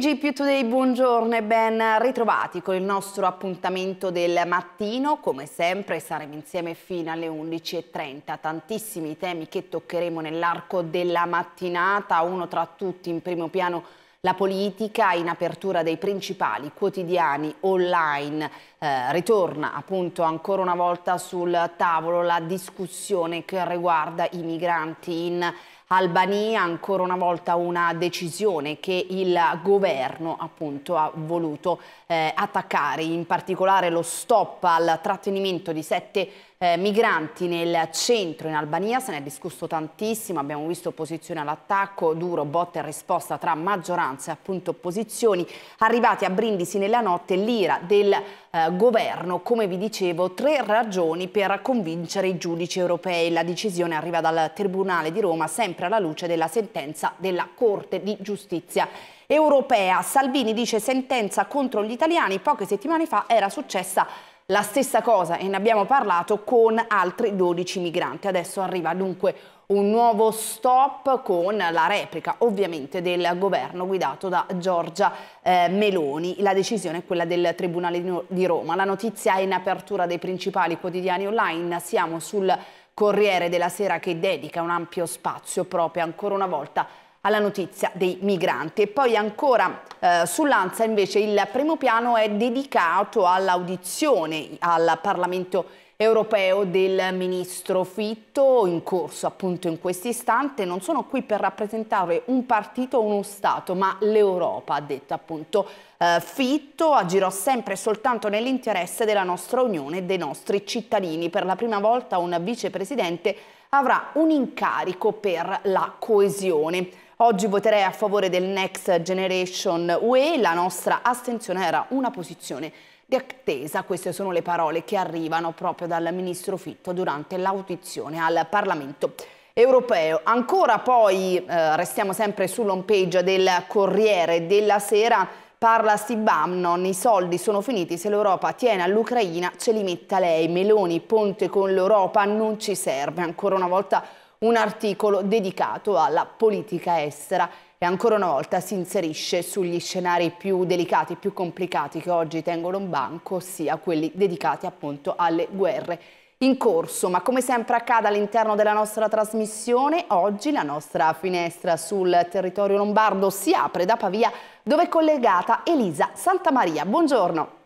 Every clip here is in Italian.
TG Today, buongiorno e ben ritrovati con il nostro appuntamento del mattino. Come sempre saremo insieme fino alle 11.30. Tantissimi temi che toccheremo nell'arco della mattinata, uno tra tutti in primo piano la politica in apertura dei principali quotidiani online eh, ritorna appunto ancora una volta sul tavolo la discussione che riguarda i migranti in Albania, ancora una volta una decisione che il governo appunto ha voluto eh, attaccare, in particolare lo stop al trattenimento di sette eh, migranti nel centro in Albania, se ne è discusso tantissimo, abbiamo visto opposizione all'attacco, duro botta e risposta tra maggioranza e appunto opposizioni, arrivati a Brindisi nella notte l'ira del eh, governo, come vi dicevo, tre ragioni per convincere i giudici europei, la decisione arriva dal Tribunale di Roma sempre alla luce della sentenza della Corte di Giustizia europea. Salvini dice sentenza contro gli italiani, poche settimane fa era successa la stessa cosa, e ne abbiamo parlato, con altri 12 migranti. Adesso arriva dunque un nuovo stop con la replica ovviamente del governo guidato da Giorgia eh, Meloni. La decisione è quella del Tribunale di Roma. La notizia è in apertura dei principali quotidiani online. Siamo sul Corriere della Sera che dedica un ampio spazio proprio ancora una volta alla notizia dei migranti. E poi ancora eh, sull'Anza invece il primo piano è dedicato all'audizione al Parlamento europeo del ministro Fitto in corso appunto in questo istante. Non sono qui per rappresentare un partito o uno Stato, ma l'Europa, ha detto appunto eh, Fitto. Agirò sempre soltanto nell'interesse della nostra Unione e dei nostri cittadini. Per la prima volta un vicepresidente avrà un incarico per la coesione. Oggi voterei a favore del Next Generation UE, la nostra astensione era una posizione di attesa. Queste sono le parole che arrivano proprio dal ministro Fitto durante l'audizione al Parlamento europeo. Ancora poi, eh, restiamo sempre sull'home page del Corriere della Sera, parla Sibamnon, i soldi sono finiti, se l'Europa tiene all'Ucraina ce li metta lei, Meloni, ponte con l'Europa non ci serve, ancora una volta un articolo dedicato alla politica estera e ancora una volta si inserisce sugli scenari più delicati, più complicati che oggi tengono in banco, ossia quelli dedicati appunto alle guerre in corso, ma come sempre accade all'interno della nostra trasmissione, oggi la nostra finestra sul territorio lombardo si apre da Pavia dove è collegata Elisa Santamaria. Buongiorno.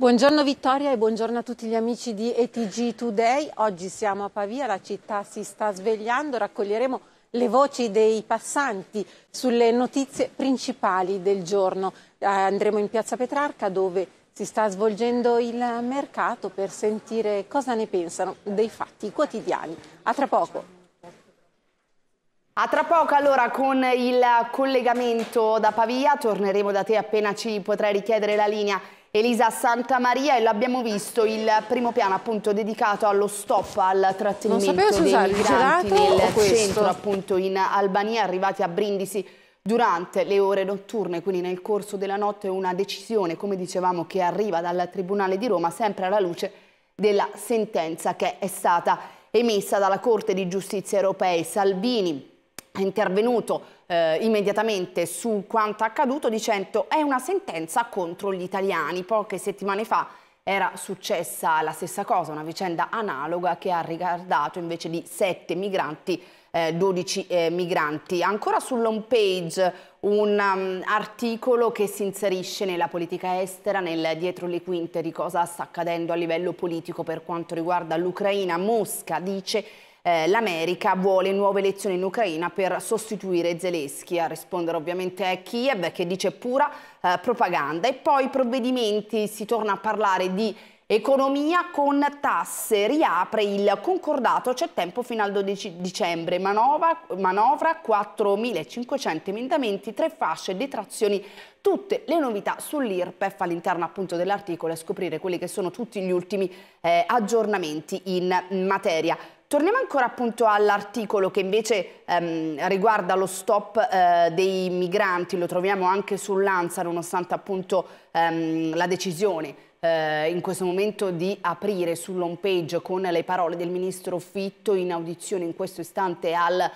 Buongiorno Vittoria e buongiorno a tutti gli amici di ETG Today. Oggi siamo a Pavia, la città si sta svegliando, raccoglieremo le voci dei passanti sulle notizie principali del giorno. Eh, andremo in piazza Petrarca dove si sta svolgendo il mercato per sentire cosa ne pensano dei fatti quotidiani. A tra poco. A tra poco allora con il collegamento da Pavia, torneremo da te appena ci potrai richiedere la linea Elisa Santamaria e l'abbiamo visto il primo piano appunto dedicato allo stop al trattenimento sapevo, Susanna, dei migranti nel centro appunto in Albania arrivati a Brindisi durante le ore notturne, quindi nel corso della notte una decisione come dicevamo che arriva dal Tribunale di Roma sempre alla luce della sentenza che è stata emessa dalla Corte di Giustizia Europea. Salvini è intervenuto eh, immediatamente su quanto accaduto dicendo è una sentenza contro gli italiani. Poche settimane fa era successa la stessa cosa, una vicenda analoga che ha riguardato invece di sette migranti, eh, 12 eh, migranti. Ancora sull'home page un um, articolo che si inserisce nella politica estera, nel dietro le quinte di cosa sta accadendo a livello politico per quanto riguarda l'Ucraina. Mosca dice eh, L'America vuole nuove elezioni in Ucraina per sostituire Zelensky, a rispondere ovviamente è Kiev che dice pura eh, propaganda. E poi provvedimenti, si torna a parlare di Economia con tasse, riapre il concordato, c'è tempo fino al 12 dicembre, manovra, manovra 4.500 emendamenti, tre fasce, detrazioni, tutte le novità sull'IRPEF all'interno appunto dell'articolo e scoprire quelli che sono tutti gli ultimi eh, aggiornamenti in materia. Torniamo ancora appunto all'articolo che invece ehm, riguarda lo stop eh, dei migranti, lo troviamo anche sull'ANSA nonostante appunto ehm, la decisione eh, in questo momento di aprire sull'home page con le parole del ministro Fitto in audizione in questo istante al eh,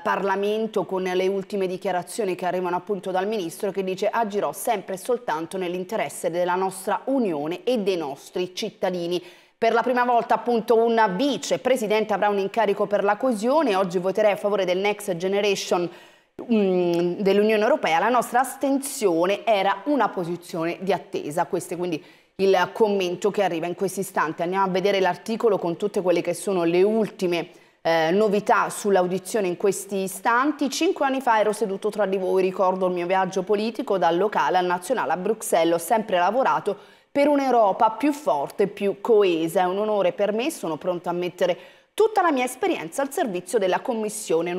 Parlamento con le ultime dichiarazioni che arrivano appunto dal ministro che dice agirò sempre e soltanto nell'interesse della nostra Unione e dei nostri cittadini. Per la prima volta appunto un vicepresidente avrà un incarico per la coesione, oggi voterei a favore del Next Generation mm, dell'Unione Europea, la nostra astensione era una posizione di attesa. Questo è quindi il commento che arriva in questo istante. Andiamo a vedere l'articolo con tutte quelle che sono le ultime eh, novità sull'audizione in questi istanti. Cinque anni fa ero seduto tra di voi, ricordo il mio viaggio politico dal locale al nazionale a Bruxelles, ho sempre lavorato per un'Europa più forte, più coesa. È un onore per me, sono pronta a mettere tutta la mia esperienza al servizio della Commissione.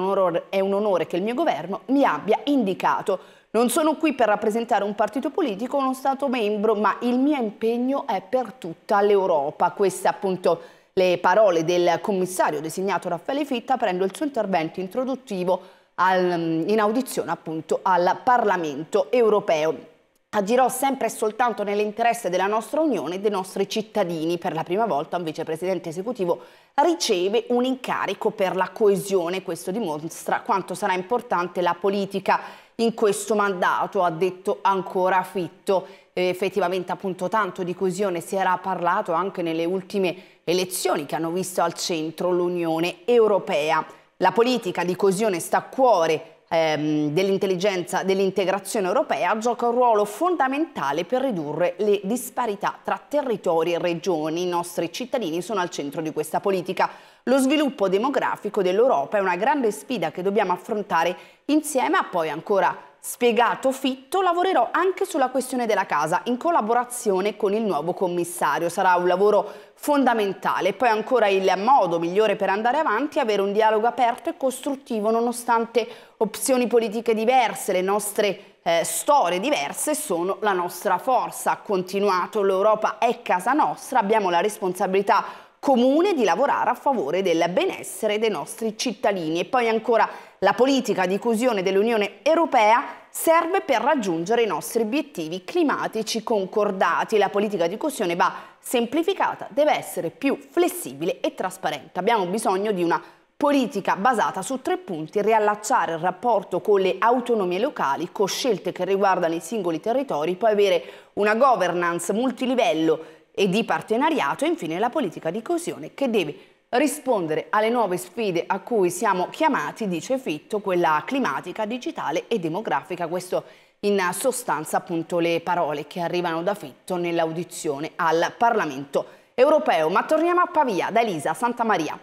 È un onore, che il mio governo mi abbia indicato. Non sono qui per rappresentare un partito politico uno Stato membro, ma il mio impegno è per tutta l'Europa. Queste appunto le parole del commissario designato Raffaele Fitta prendo il suo intervento introduttivo al, in audizione appunto al Parlamento europeo agirò sempre e soltanto nell'interesse della nostra Unione e dei nostri cittadini. Per la prima volta un vicepresidente esecutivo riceve un incarico per la coesione. Questo dimostra quanto sarà importante la politica in questo mandato, ha detto ancora Fitto. Eh, effettivamente appunto tanto di coesione si era parlato anche nelle ultime elezioni che hanno visto al centro l'Unione Europea. La politica di coesione sta a cuore ehm, dell'intelligenza dell'integrazione europea gioca un ruolo fondamentale per ridurre le disparità tra territori e regioni. I nostri cittadini sono al centro di questa politica. Lo sviluppo demografico dell'Europa è una grande sfida che dobbiamo affrontare insieme a poi ancora spiegato Fitto, lavorerò anche sulla questione della casa in collaborazione con il nuovo commissario. Sarà un lavoro fondamentale. Poi ancora il modo migliore per andare avanti è avere un dialogo aperto e costruttivo nonostante opzioni politiche diverse, le nostre eh, storie diverse sono la nostra forza. Ha continuato, l'Europa è casa nostra, abbiamo la responsabilità comune di lavorare a favore del benessere dei nostri cittadini. E poi ancora la politica di coesione dell'Unione Europea serve per raggiungere i nostri obiettivi climatici concordati. La politica di coesione va semplificata, deve essere più flessibile e trasparente. Abbiamo bisogno di una politica basata su tre punti, riallacciare il rapporto con le autonomie locali, con scelte che riguardano i singoli territori, poi avere una governance multilivello e di partenariato e infine la politica di coesione che deve rispondere alle nuove sfide a cui siamo chiamati, dice Fitto, quella climatica, digitale e demografica. Questo in sostanza appunto le parole che arrivano da Fitto nell'audizione al Parlamento europeo. Ma torniamo a Pavia, da Elisa Santa Maria.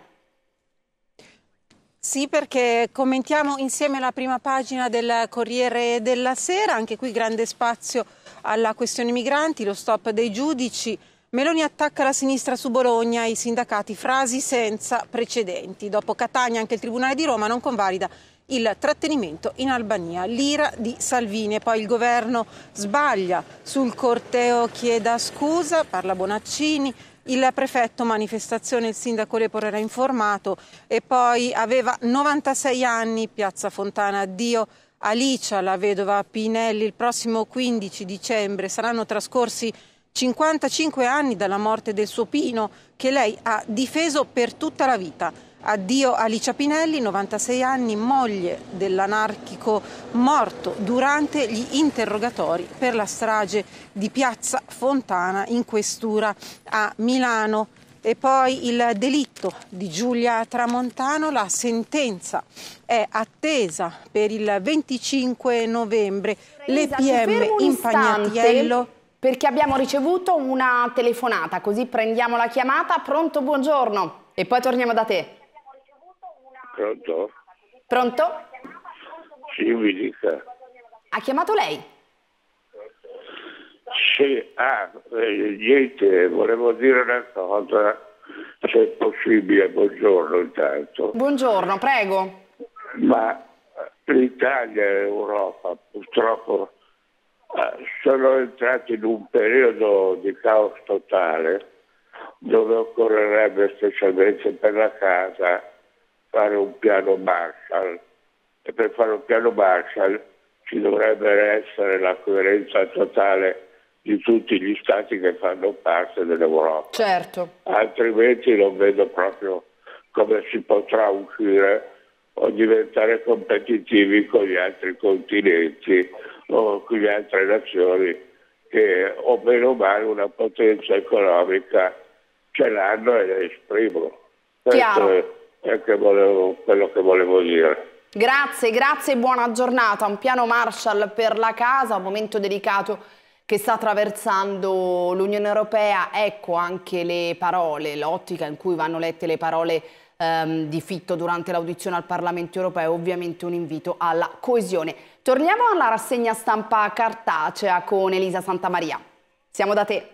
Sì, perché commentiamo insieme la prima pagina del Corriere della Sera, anche qui grande spazio alla questione migranti, lo stop dei giudici Meloni attacca la sinistra su Bologna e i sindacati, frasi senza precedenti. Dopo Catania anche il Tribunale di Roma non convalida il trattenimento in Albania, l'ira di Salvini e poi il governo sbaglia sul corteo chieda scusa, parla Bonaccini, il prefetto manifestazione, il sindaco Lepore era informato e poi aveva 96 anni, Piazza Fontana, addio Alicia, la vedova Pinelli, il prossimo 15 dicembre saranno trascorsi 55 anni dalla morte del suo Pino, che lei ha difeso per tutta la vita. Addio Alicia Pinelli, 96 anni, moglie dell'anarchico morto durante gli interrogatori per la strage di Piazza Fontana in questura a Milano. E poi il delitto di Giulia Tramontano, la sentenza è attesa per il 25 novembre. L'EPM in Pagnatiello perché abbiamo ricevuto una telefonata, così prendiamo la chiamata. Pronto, buongiorno. E poi torniamo da te. Pronto? Pronto? Sì, mi dica. Ha chiamato lei? Sì, ah, eh, niente, volevo dire una cosa, se è possibile, buongiorno intanto. Buongiorno, prego. Ma eh, l'Italia e l'Europa purtroppo sono entrati in un periodo di caos totale dove occorrerebbe specialmente per la casa fare un piano Marshall e per fare un piano Marshall ci dovrebbe essere la coerenza totale di tutti gli stati che fanno parte dell'Europa. Certo. Altrimenti non vedo proprio come si potrà uscire o diventare competitivi con gli altri continenti o con le altre nazioni che o meno male una potenza economica ce l'hanno e la esprimono. Questo è che volevo, quello che volevo dire. Grazie, grazie e buona giornata. Un piano Marshall per la casa, un momento delicato che sta attraversando l'Unione Europea. Ecco anche le parole, l'ottica in cui vanno lette le parole ehm, di Fitto durante l'audizione al Parlamento europeo, ovviamente un invito alla coesione. Torniamo alla rassegna stampa cartacea con Elisa Santamaria. Siamo da te.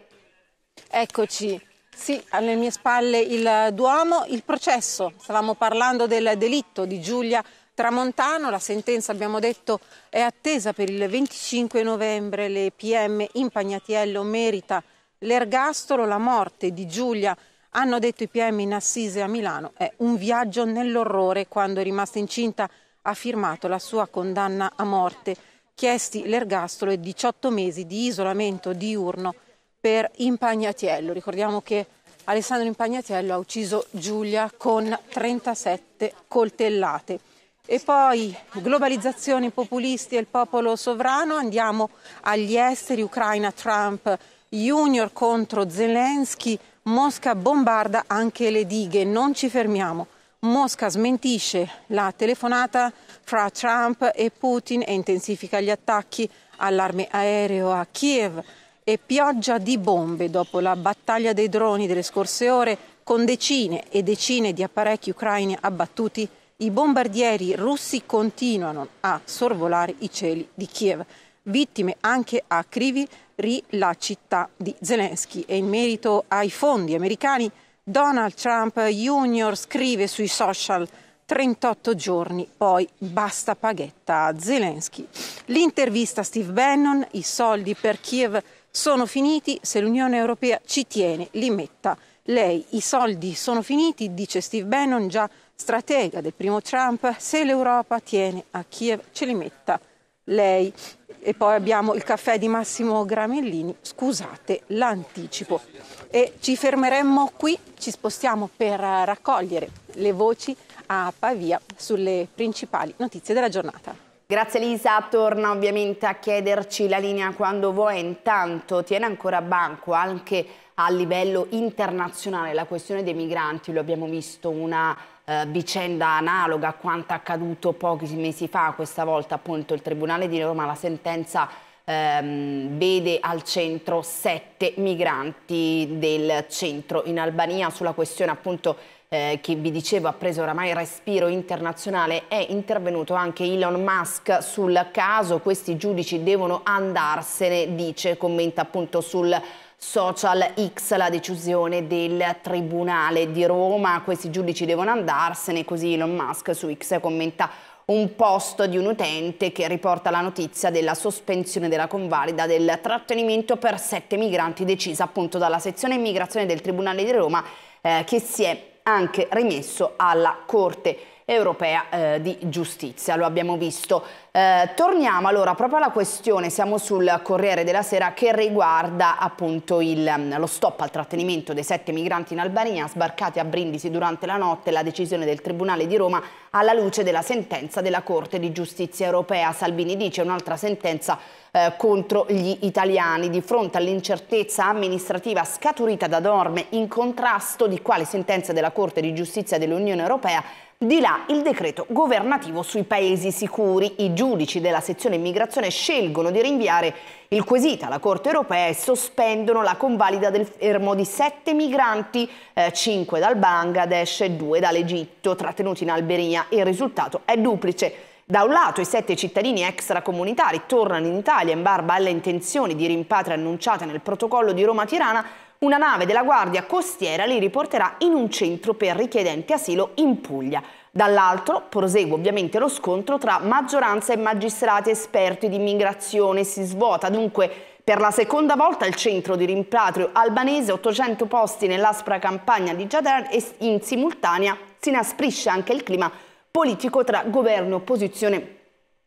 Eccoci. Sì, alle mie spalle il Duomo, il processo. Stavamo parlando del delitto di Giulia Tramontano, la sentenza abbiamo detto è attesa per il 25 novembre, le PM in Pagnatiello merita l'ergastolo, la morte di Giulia Tramontano hanno detto i PM in Assise a Milano, è un viaggio nell'orrore quando è rimasta incinta, ha firmato la sua condanna a morte, chiesti l'ergastolo e 18 mesi di isolamento diurno per Impagnatiello. Ricordiamo che Alessandro Impagnatiello ha ucciso Giulia con 37 coltellate. E poi globalizzazione, populisti e il popolo sovrano, andiamo agli esteri, Ucraina, Trump, Junior contro Zelensky, Mosca bombarda anche le dighe, non ci fermiamo. Mosca smentisce la telefonata fra Trump e Putin e intensifica gli attacchi all'arme aereo a Kiev e pioggia di bombe dopo la battaglia dei droni delle scorse ore con decine e decine di apparecchi ucraini abbattuti. I bombardieri russi continuano a sorvolare i cieli di Kiev, vittime anche a Krivi ri la città di Zelensky. E in merito ai fondi americani, Donald Trump Jr. scrive sui social 38 giorni, poi basta paghetta a Zelensky. L'intervista a Steve Bannon, i soldi per Kiev sono finiti, se l'Unione Europea ci tiene li metta lei. I soldi sono finiti, dice Steve Bannon, già stratega del primo Trump, se l'Europa tiene a Kiev ce li metta lei e poi abbiamo il caffè di Massimo Gramellini, scusate l'anticipo. E ci fermeremmo qui, ci spostiamo per raccogliere le voci a Pavia sulle principali notizie della giornata. Grazie Lisa, torna ovviamente a chiederci la linea quando vuoi, intanto tiene ancora banco anche a livello internazionale la questione dei migranti, lo abbiamo visto una eh, vicenda analoga a quanto accaduto pochi mesi fa, questa volta appunto il Tribunale di Roma, la sentenza ehm, vede al centro sette migranti del centro in Albania sulla questione appunto eh, che vi dicevo ha preso oramai respiro internazionale è intervenuto anche Elon Musk sul caso questi giudici devono andarsene dice commenta appunto sul social X la decisione del Tribunale di Roma, questi giudici devono andarsene, così Elon Musk su X commenta un post di un utente che riporta la notizia della sospensione della convalida del trattenimento per sette migranti decisa appunto dalla sezione immigrazione del Tribunale di Roma eh, che si è anche rimesso alla Corte europea eh, di giustizia, lo abbiamo visto. Eh, torniamo allora proprio alla questione, siamo sul Corriere della Sera che riguarda appunto il, mm, lo stop al trattenimento dei sette migranti in Albania sbarcati a Brindisi durante la notte, la decisione del Tribunale di Roma alla luce della sentenza della Corte di Giustizia europea. Salvini dice un'altra sentenza eh, contro gli italiani di fronte all'incertezza amministrativa scaturita da norme in contrasto di quale sentenza della Corte di Giustizia dell'Unione Europea di là il decreto governativo sui paesi sicuri. I giudici della sezione immigrazione scelgono di rinviare il quesito alla Corte europea e sospendono la convalida del fermo di sette migranti, eh, cinque dal Bangladesh e due dall'Egitto, trattenuti in Alberia. Il risultato è duplice. Da un lato i sette cittadini extracomunitari tornano in Italia in barba alle intenzioni di rimpatrio annunciate nel protocollo di Roma-Tirana, una nave della Guardia Costiera li riporterà in un centro per richiedenti asilo in Puglia. Dall'altro prosegue ovviamente lo scontro tra maggioranza e magistrati esperti di immigrazione. Si svuota dunque per la seconda volta il centro di rimpatrio albanese, 800 posti nell'aspra campagna di Giadar e in simultanea si inasprisce anche il clima politico tra governo e opposizione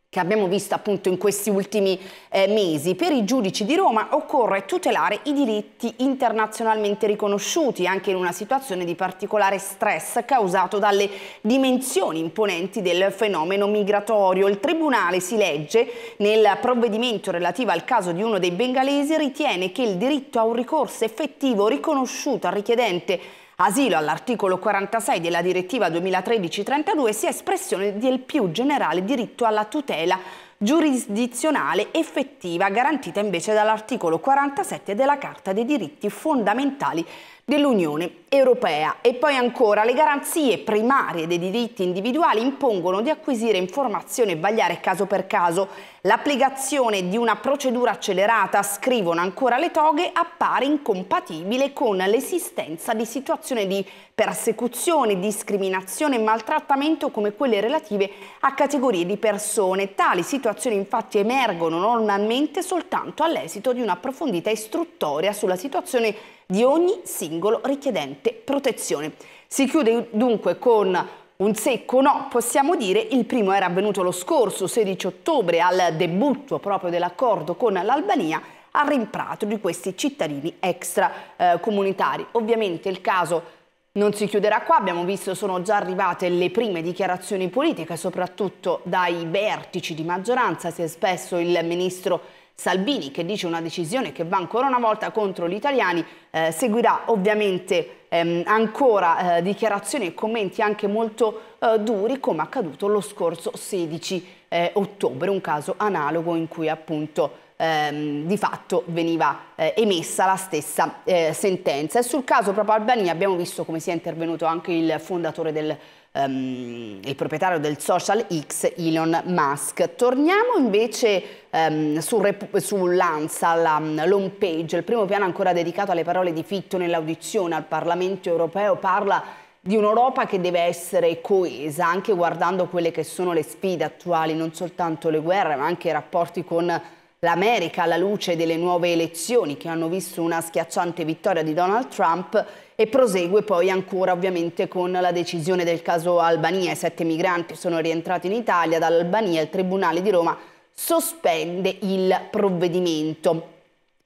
che abbiamo visto appunto in questi ultimi eh, mesi, per i giudici di Roma occorre tutelare i diritti internazionalmente riconosciuti, anche in una situazione di particolare stress causato dalle dimensioni imponenti del fenomeno migratorio. Il Tribunale, si legge, nel provvedimento relativo al caso di uno dei bengalesi, ritiene che il diritto a un ricorso effettivo riconosciuto al richiedente asilo all'articolo 46 della direttiva 2013-32 sia espressione del più generale diritto alla tutela giurisdizionale effettiva garantita invece dall'articolo 47 della Carta dei diritti fondamentali dell'Unione Europea. E poi ancora, le garanzie primarie dei diritti individuali impongono di acquisire informazioni e vagliare caso per caso. L'applicazione di una procedura accelerata, scrivono ancora le toghe, appare incompatibile con l'esistenza di situazioni di persecuzione, discriminazione e maltrattamento come quelle relative a categorie di persone. Tali situazioni infatti emergono normalmente soltanto all'esito di un'approfondita istruttoria sulla situazione di ogni singolo richiedente protezione. Si chiude dunque con un secco no, possiamo dire, il primo era avvenuto lo scorso 16 ottobre al debutto proprio dell'accordo con l'Albania al rimpratto di questi cittadini extracomunitari. Eh, Ovviamente il caso non si chiuderà qua, abbiamo visto sono già arrivate le prime dichiarazioni politiche, soprattutto dai vertici di maggioranza, si è spesso il ministro Salvini che dice una decisione che va ancora una volta contro gli italiani, eh, seguirà ovviamente ehm, ancora eh, dichiarazioni e commenti anche molto eh, duri come accaduto lo scorso 16 eh, ottobre, un caso analogo in cui appunto Ehm, di fatto veniva eh, emessa la stessa eh, sentenza. E sul caso proprio Albania abbiamo visto come sia intervenuto anche il fondatore del um, il proprietario del social X, Elon Musk. Torniamo invece um, su, sull'ANSA, la home mm, page, il primo piano ancora dedicato alle parole di Fitto nell'audizione al Parlamento europeo parla di un'Europa che deve essere coesa, anche guardando quelle che sono le sfide attuali, non soltanto le guerre, ma anche i rapporti con l'America alla luce delle nuove elezioni che hanno visto una schiacciante vittoria di Donald Trump e prosegue poi ancora ovviamente con la decisione del caso Albania. I sette migranti sono rientrati in Italia dall'Albania, il Tribunale di Roma sospende il provvedimento.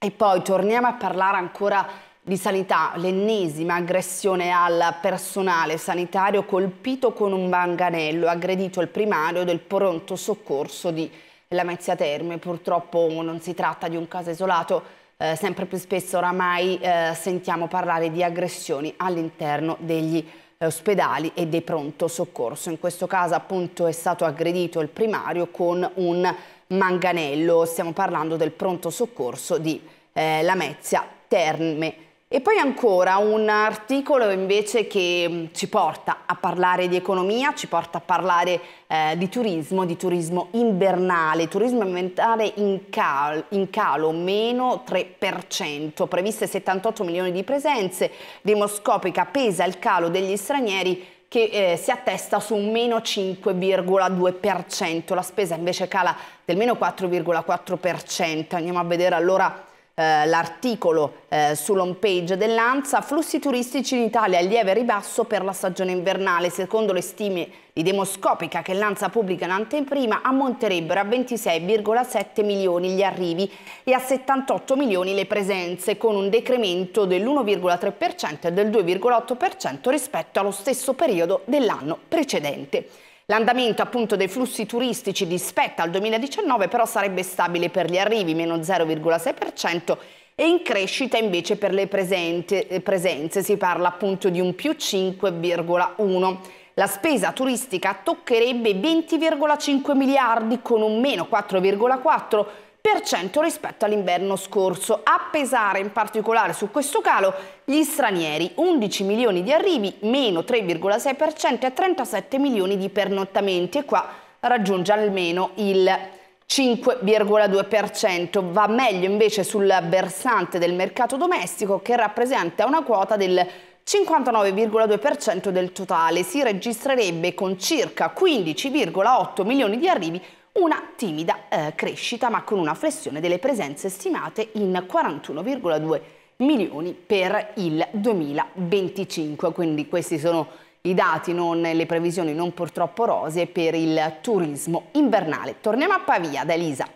E poi torniamo a parlare ancora di sanità, l'ennesima aggressione al personale sanitario colpito con un manganello, aggredito il primario del pronto soccorso di Roma. Lamezia Terme. Purtroppo non si tratta di un caso isolato, eh, sempre più spesso oramai eh, sentiamo parlare di aggressioni all'interno degli eh, ospedali e dei pronto soccorso. In questo caso appunto è stato aggredito il primario con un manganello, stiamo parlando del pronto soccorso di eh, Lamezia Terme. E poi ancora un articolo invece che mm, ci porta a parlare di economia, ci porta a parlare eh, di turismo, di turismo invernale, turismo ambientale in, cal in calo, meno 3%, previste 78 milioni di presenze, demoscopica pesa il calo degli stranieri che eh, si attesta su un meno 5,2%, la spesa invece cala del meno 4,4%, andiamo a vedere allora eh, l'articolo eh, sull'home page dell'ANSA, flussi turistici in Italia a lieve ribasso per la stagione invernale. Secondo le stime di Demoscopica che l'ANSA pubblica in anteprima, ammonterebbero a 26,7 milioni gli arrivi e a 78 milioni le presenze, con un decremento dell'1,3% e del 2,8% rispetto allo stesso periodo dell'anno precedente. L'andamento appunto dei flussi turistici rispetto al 2019 però sarebbe stabile per gli arrivi, meno 0,6% e in crescita invece per le presente, eh, presenze si parla appunto di un più 5,1%. La spesa turistica toccherebbe 20,5 miliardi con un meno 4,4 rispetto all'inverno scorso. A pesare in particolare su questo calo gli stranieri, 11 milioni di arrivi, meno 3,6% e 37 milioni di pernottamenti e qua raggiunge almeno il 5,2%. Va meglio invece sul versante del mercato domestico che rappresenta una quota del 59,2% del totale. Si registrerebbe con circa 15,8 milioni di arrivi una timida eh, crescita ma con una flessione delle presenze stimate in 41,2 milioni per il 2025, quindi questi sono i dati, non, le previsioni non purtroppo rose per il turismo invernale. Torniamo a Pavia da Elisa.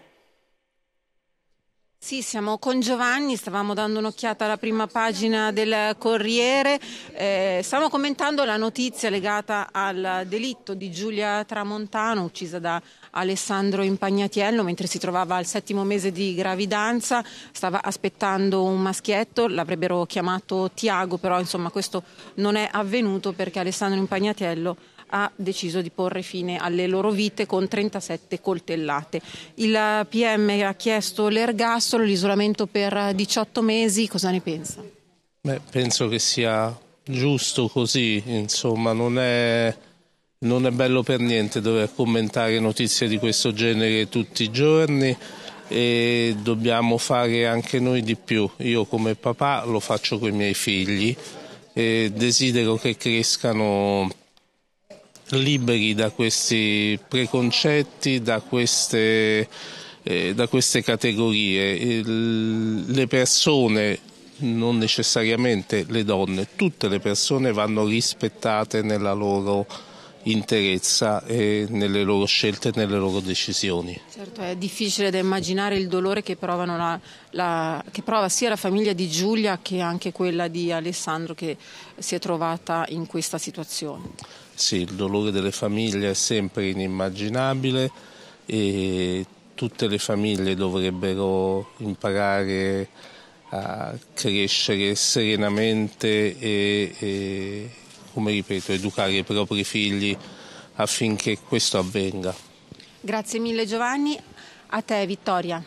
Sì, siamo con Giovanni, stavamo dando un'occhiata alla prima pagina del Corriere, eh, stavamo commentando la notizia legata al delitto di Giulia Tramontano, uccisa da Alessandro Impagnatiello mentre si trovava al settimo mese di gravidanza, stava aspettando un maschietto, l'avrebbero chiamato Tiago, però insomma questo non è avvenuto perché Alessandro Impagnatiello ha deciso di porre fine alle loro vite con 37 coltellate. Il PM ha chiesto l'ergastolo, l'isolamento per 18 mesi, cosa ne pensa? Beh, penso che sia giusto così, insomma, non è non è bello per niente dover commentare notizie di questo genere tutti i giorni e dobbiamo fare anche noi di più. Io come papà lo faccio con i miei figli e desidero che crescano liberi da questi preconcetti, da queste, eh, da queste categorie. Il, le persone, non necessariamente le donne, tutte le persone vanno rispettate nella loro interezza eh, nelle loro scelte e nelle loro decisioni. Certo, è difficile da immaginare il dolore che, la, la, che prova sia la famiglia di Giulia che anche quella di Alessandro che si è trovata in questa situazione. Sì, il dolore delle famiglie è sempre inimmaginabile e tutte le famiglie dovrebbero imparare a crescere serenamente e, e come ripeto, educare i propri figli affinché questo avvenga. Grazie mille Giovanni, a te Vittoria.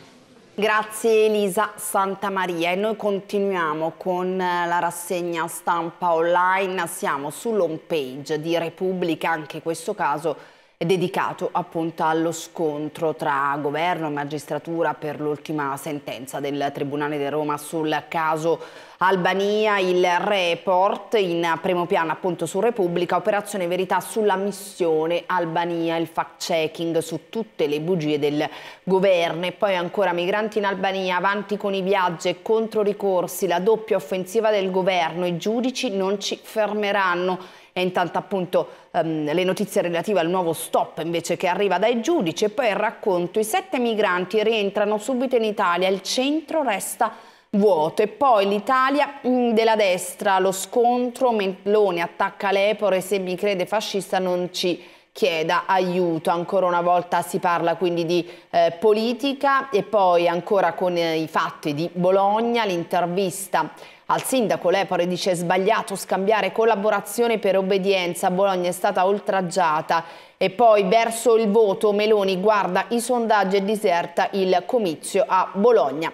Grazie Elisa Santa Maria e noi continuiamo con eh, la rassegna stampa online, siamo sull'home page di Repubblica, anche in questo caso è dedicato appunto allo scontro tra governo e magistratura per l'ultima sentenza del Tribunale di Roma sul caso Albania, il report in primo piano appunto su Repubblica, Operazione Verità sulla missione Albania, il fact checking su tutte le bugie del governo e poi ancora migranti in Albania, avanti con i viaggi e contro ricorsi, la doppia offensiva del governo, i giudici non ci fermeranno. E intanto appunto um, le notizie relative al nuovo stop invece che arriva dai giudici e poi il racconto, i sette migranti rientrano subito in Italia, il centro resta vuoto. E poi l'Italia mm, della destra, lo scontro, Meloni attacca Lepore, se mi crede fascista non ci chieda aiuto. Ancora una volta si parla quindi di eh, politica e poi ancora con eh, i fatti di Bologna, l'intervista al sindaco Lepore dice sbagliato scambiare collaborazione per obbedienza, Bologna è stata oltraggiata e poi verso il voto Meloni guarda i sondaggi e diserta il comizio a Bologna.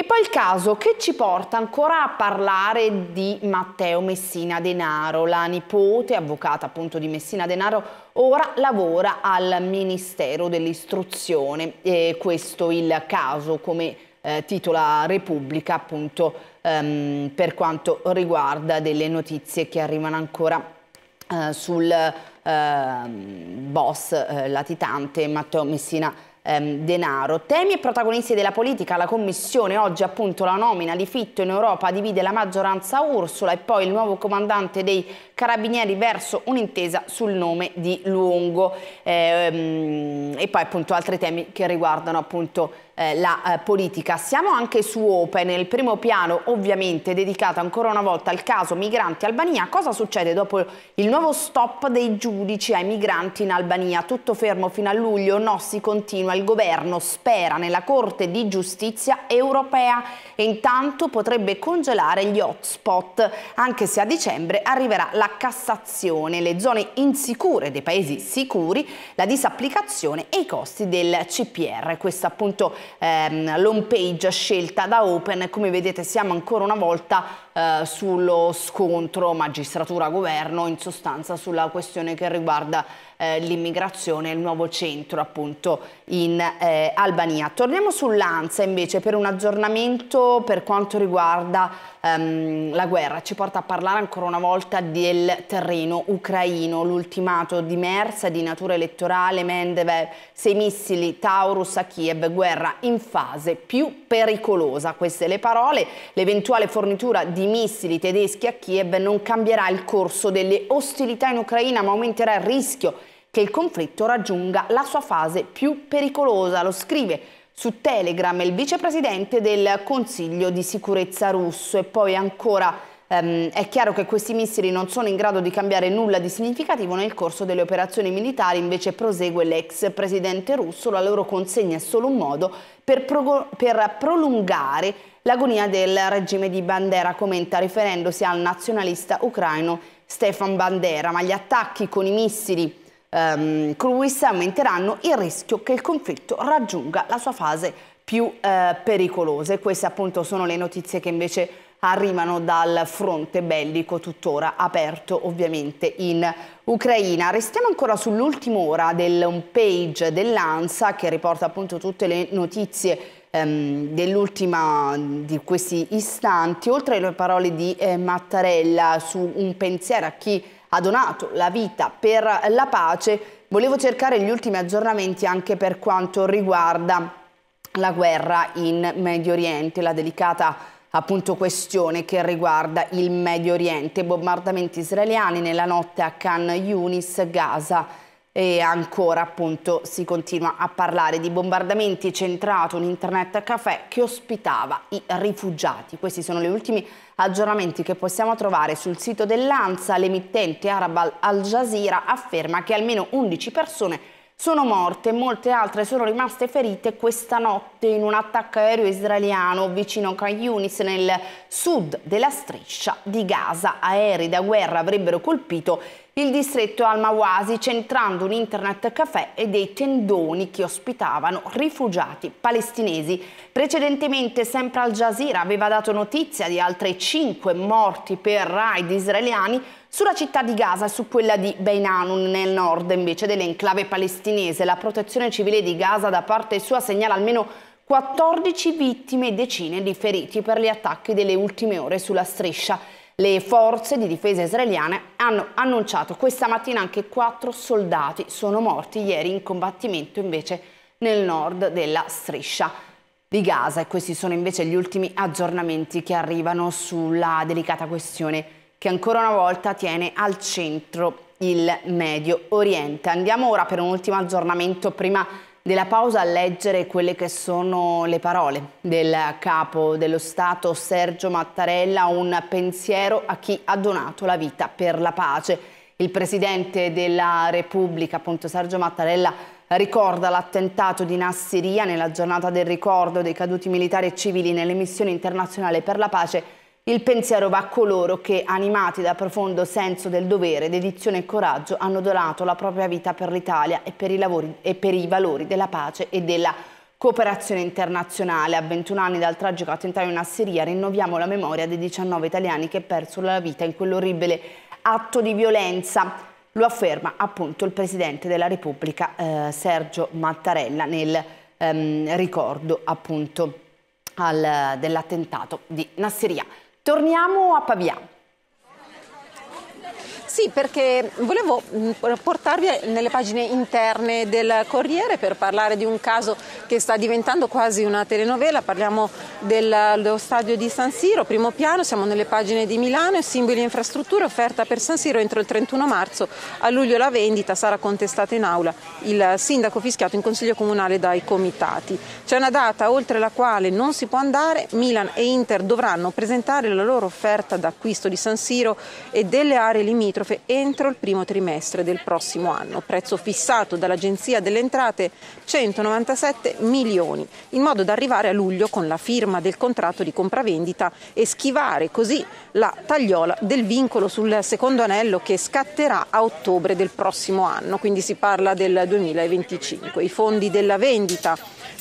E poi il caso che ci porta ancora a parlare di Matteo Messina Denaro, la nipote, avvocata appunto di Messina Denaro, ora lavora al Ministero dell'Istruzione. E questo il caso come eh, titola Repubblica appunto ehm, per quanto riguarda delle notizie che arrivano ancora eh, sul ehm, eh, boss latitante Matteo Messina Denaro ehm, denaro. Temi e protagonisti della politica, la Commissione, oggi appunto la nomina di Fitto in Europa divide la maggioranza Ursula e poi il nuovo comandante dei Carabinieri verso un'intesa sul nome di Luongo eh, ehm, e poi appunto altri temi che riguardano appunto eh, la eh, politica. Siamo anche su Open, il primo piano ovviamente dedicato ancora una volta al caso migranti Albania. Cosa succede dopo il nuovo stop dei giudici ai migranti in Albania? Tutto fermo fino a luglio? No, si continua. Il governo spera nella Corte di Giustizia europea e intanto potrebbe congelare gli hotspot anche se a dicembre arriverà la Cassazione, le zone insicure dei paesi sicuri, la disapplicazione e i costi del CPR. Questa appunto ehm, l'home page scelta da Open, come vedete siamo ancora una volta eh, sullo scontro magistratura-governo, in sostanza sulla questione che riguarda eh, l'immigrazione e il nuovo centro appunto in eh, Albania. Torniamo sull'ANSA invece per un aggiornamento per quanto riguarda ehm, la guerra. Ci porta a parlare ancora una volta del terreno ucraino, l'ultimato di Mersa di natura elettorale, Mendev, sei missili, Taurus a Kiev, guerra in fase più pericolosa. Queste le parole, l'eventuale fornitura di missili tedeschi a Kiev non cambierà il corso delle ostilità in Ucraina, ma aumenterà il rischio che il conflitto raggiunga la sua fase più pericolosa, lo scrive su Telegram il vicepresidente del Consiglio di sicurezza russo e poi ancora Um, è chiaro che questi missili non sono in grado di cambiare nulla di significativo nel corso delle operazioni militari, invece prosegue l'ex presidente russo, la loro consegna è solo un modo per, pro per prolungare l'agonia del regime di Bandera, commenta riferendosi al nazionalista ucraino Stefan Bandera, ma gli attacchi con i missili ehm, Cruz aumenteranno il rischio che il conflitto raggiunga la sua fase più eh, pericolosa. queste appunto sono le notizie che invece arrivano dal fronte bellico tuttora aperto ovviamente in Ucraina. Restiamo ancora sull'ultima ora del homepage dell'ANSA che riporta appunto tutte le notizie ehm, dell'ultima di questi istanti, oltre alle parole di eh, Mattarella su un pensiero a chi ha donato la vita per la pace, volevo cercare gli ultimi aggiornamenti anche per quanto riguarda la guerra in Medio Oriente, la delicata appunto questione che riguarda il Medio Oriente, bombardamenti israeliani nella notte a Khan Yunis, Gaza e ancora appunto si continua a parlare di bombardamenti, centrato un internet caffè che ospitava i rifugiati. Questi sono gli ultimi aggiornamenti che possiamo trovare sul sito dell'ANSA. L'emittente araba Al Jazeera afferma che almeno 11 persone sono morte e molte altre sono rimaste ferite questa notte in un attacco aereo israeliano vicino a Khan Yunis nel sud della striscia di Gaza. Aerei da guerra avrebbero colpito il distretto Al-Mawasi centrando un internet caffè e dei tendoni che ospitavano rifugiati palestinesi. Precedentemente sempre Al Jazeera aveva dato notizia di altre cinque morti per raid israeliani sulla città di Gaza e su quella di Beinanun nel nord invece dell'enclave palestinese, la protezione civile di Gaza da parte sua segnala almeno 14 vittime e decine di feriti per gli attacchi delle ultime ore sulla striscia. Le forze di difesa israeliane hanno annunciato questa mattina anche quattro soldati sono morti ieri in combattimento invece nel nord della striscia di Gaza e questi sono invece gli ultimi aggiornamenti che arrivano sulla delicata questione che ancora una volta tiene al centro il Medio Oriente. Andiamo ora per un ultimo aggiornamento prima della pausa a leggere quelle che sono le parole del capo dello Stato Sergio Mattarella, un pensiero a chi ha donato la vita per la pace. Il Presidente della Repubblica, appunto Sergio Mattarella, ricorda l'attentato di Nassiria nella giornata del ricordo dei caduti militari e civili nelle missioni internazionali per la pace il pensiero va a coloro che, animati da profondo senso del dovere, dedizione e coraggio, hanno donato la propria vita per l'Italia e, e, per i valori della pace e della cooperazione internazionale. A 21 anni dal tragico attentato in Assiria rinnoviamo la memoria dei 19 italiani che persero la vita in quell'orribile atto di violenza. Lo afferma appunto il Presidente della Repubblica eh, Sergio Mattarella nel ehm, ricordo appunto dell'attentato di Nasseria. Torniamo a Pavia. Sì, perché volevo mm, portarvi nelle pagine interne del Corriere per parlare di un caso che sta diventando quasi una telenovela, parliamo dello stadio di San Siro, primo piano, siamo nelle pagine di Milano, e simboli infrastrutture offerta per San Siro entro il 31 marzo, a luglio la vendita sarà contestata in aula, il sindaco fischiato in consiglio comunale dai comitati. C'è una data oltre la quale non si può andare, Milan e Inter dovranno presentare la loro offerta d'acquisto di San Siro e delle aree limitrofe entro il primo trimestre del prossimo anno. Prezzo fissato dall'Agenzia delle Entrate 197 milioni, in modo da arrivare a luglio con la firma del contratto di compravendita e schivare così la tagliola del vincolo sul secondo anello che scatterà a ottobre del prossimo anno, quindi si parla del 2025. I fondi della vendita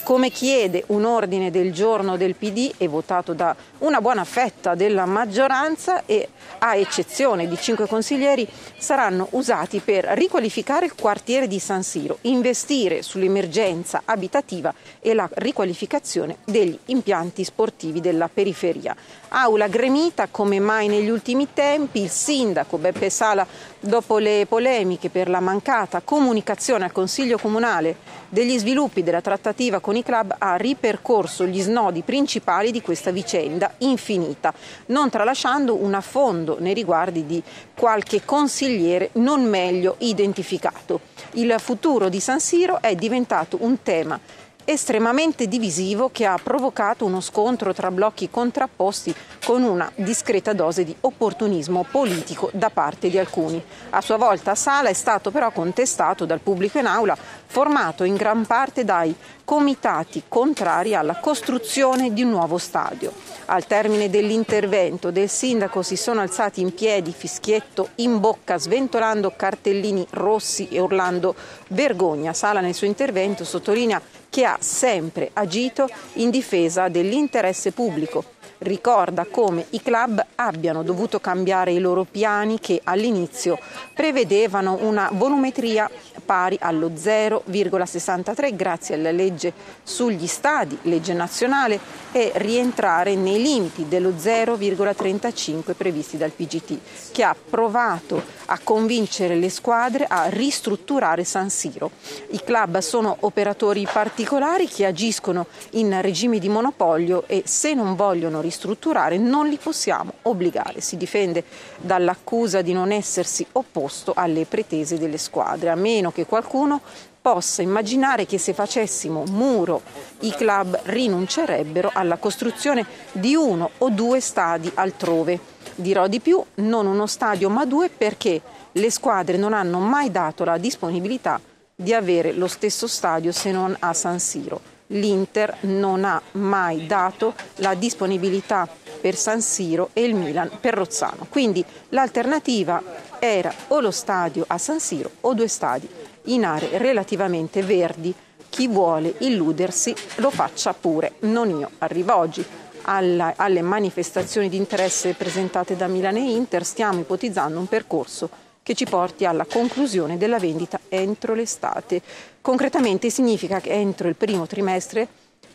come chiede un ordine del giorno del PD e votato da una buona fetta della maggioranza e a eccezione di cinque consiglieri saranno usati per riqualificare il quartiere di San Siro, investire sull'emergenza abitativa e la riqualificazione degli impianti sportivi della periferia. Aula gremita come mai negli ultimi tempi, il sindaco Beppe Sala Dopo le polemiche per la mancata comunicazione al Consiglio Comunale degli sviluppi della trattativa con i club ha ripercorso gli snodi principali di questa vicenda infinita, non tralasciando un affondo nei riguardi di qualche consigliere non meglio identificato. Il futuro di San Siro è diventato un tema estremamente divisivo che ha provocato uno scontro tra blocchi contrapposti con una discreta dose di opportunismo politico da parte di alcuni. A sua volta Sala è stato però contestato dal pubblico in aula, formato in gran parte dai comitati contrari alla costruzione di un nuovo stadio. Al termine dell'intervento del sindaco si sono alzati in piedi, fischietto in bocca, sventolando cartellini rossi e urlando vergogna. Sala nel suo intervento sottolinea che ha sempre agito in difesa dell'interesse pubblico ricorda come i club abbiano dovuto cambiare i loro piani che all'inizio prevedevano una volumetria pari allo 0,63 grazie alla legge sugli stadi, legge nazionale, e rientrare nei limiti dello 0,35 previsti dal PGT, che ha provato a convincere le squadre a ristrutturare San Siro. I club sono operatori particolari che agiscono in regime di monopolio e se non vogliono ristrutturare, non li possiamo obbligare. Si difende dall'accusa di non essersi opposto alle pretese delle squadre, a meno che qualcuno possa immaginare che se facessimo muro i club rinuncerebbero alla costruzione di uno o due stadi altrove. Dirò di più, non uno stadio ma due perché le squadre non hanno mai dato la disponibilità di avere lo stesso stadio se non a San Siro l'Inter non ha mai dato la disponibilità per San Siro e il Milan per Rozzano. Quindi l'alternativa era o lo stadio a San Siro o due stadi in aree relativamente verdi. Chi vuole illudersi lo faccia pure, non io. Arrivo oggi alla, alle manifestazioni di interesse presentate da Milan e Inter, stiamo ipotizzando un percorso che ci porti alla conclusione della vendita entro l'estate. Concretamente significa che entro il primo trimestre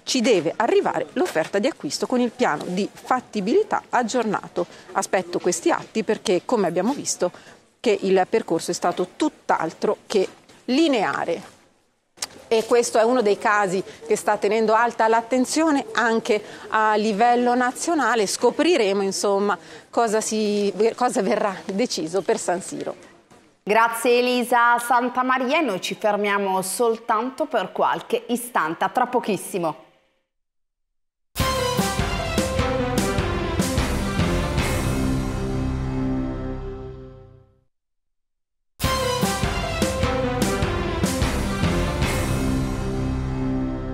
ci deve arrivare l'offerta di acquisto con il piano di fattibilità aggiornato. Aspetto questi atti perché, come abbiamo visto, che il percorso è stato tutt'altro che lineare e questo è uno dei casi che sta tenendo alta l'attenzione anche a livello nazionale. Scopriremo insomma cosa, si, cosa verrà deciso per San Siro. Grazie Elisa Santamaria e noi ci fermiamo soltanto per qualche istante, tra pochissimo.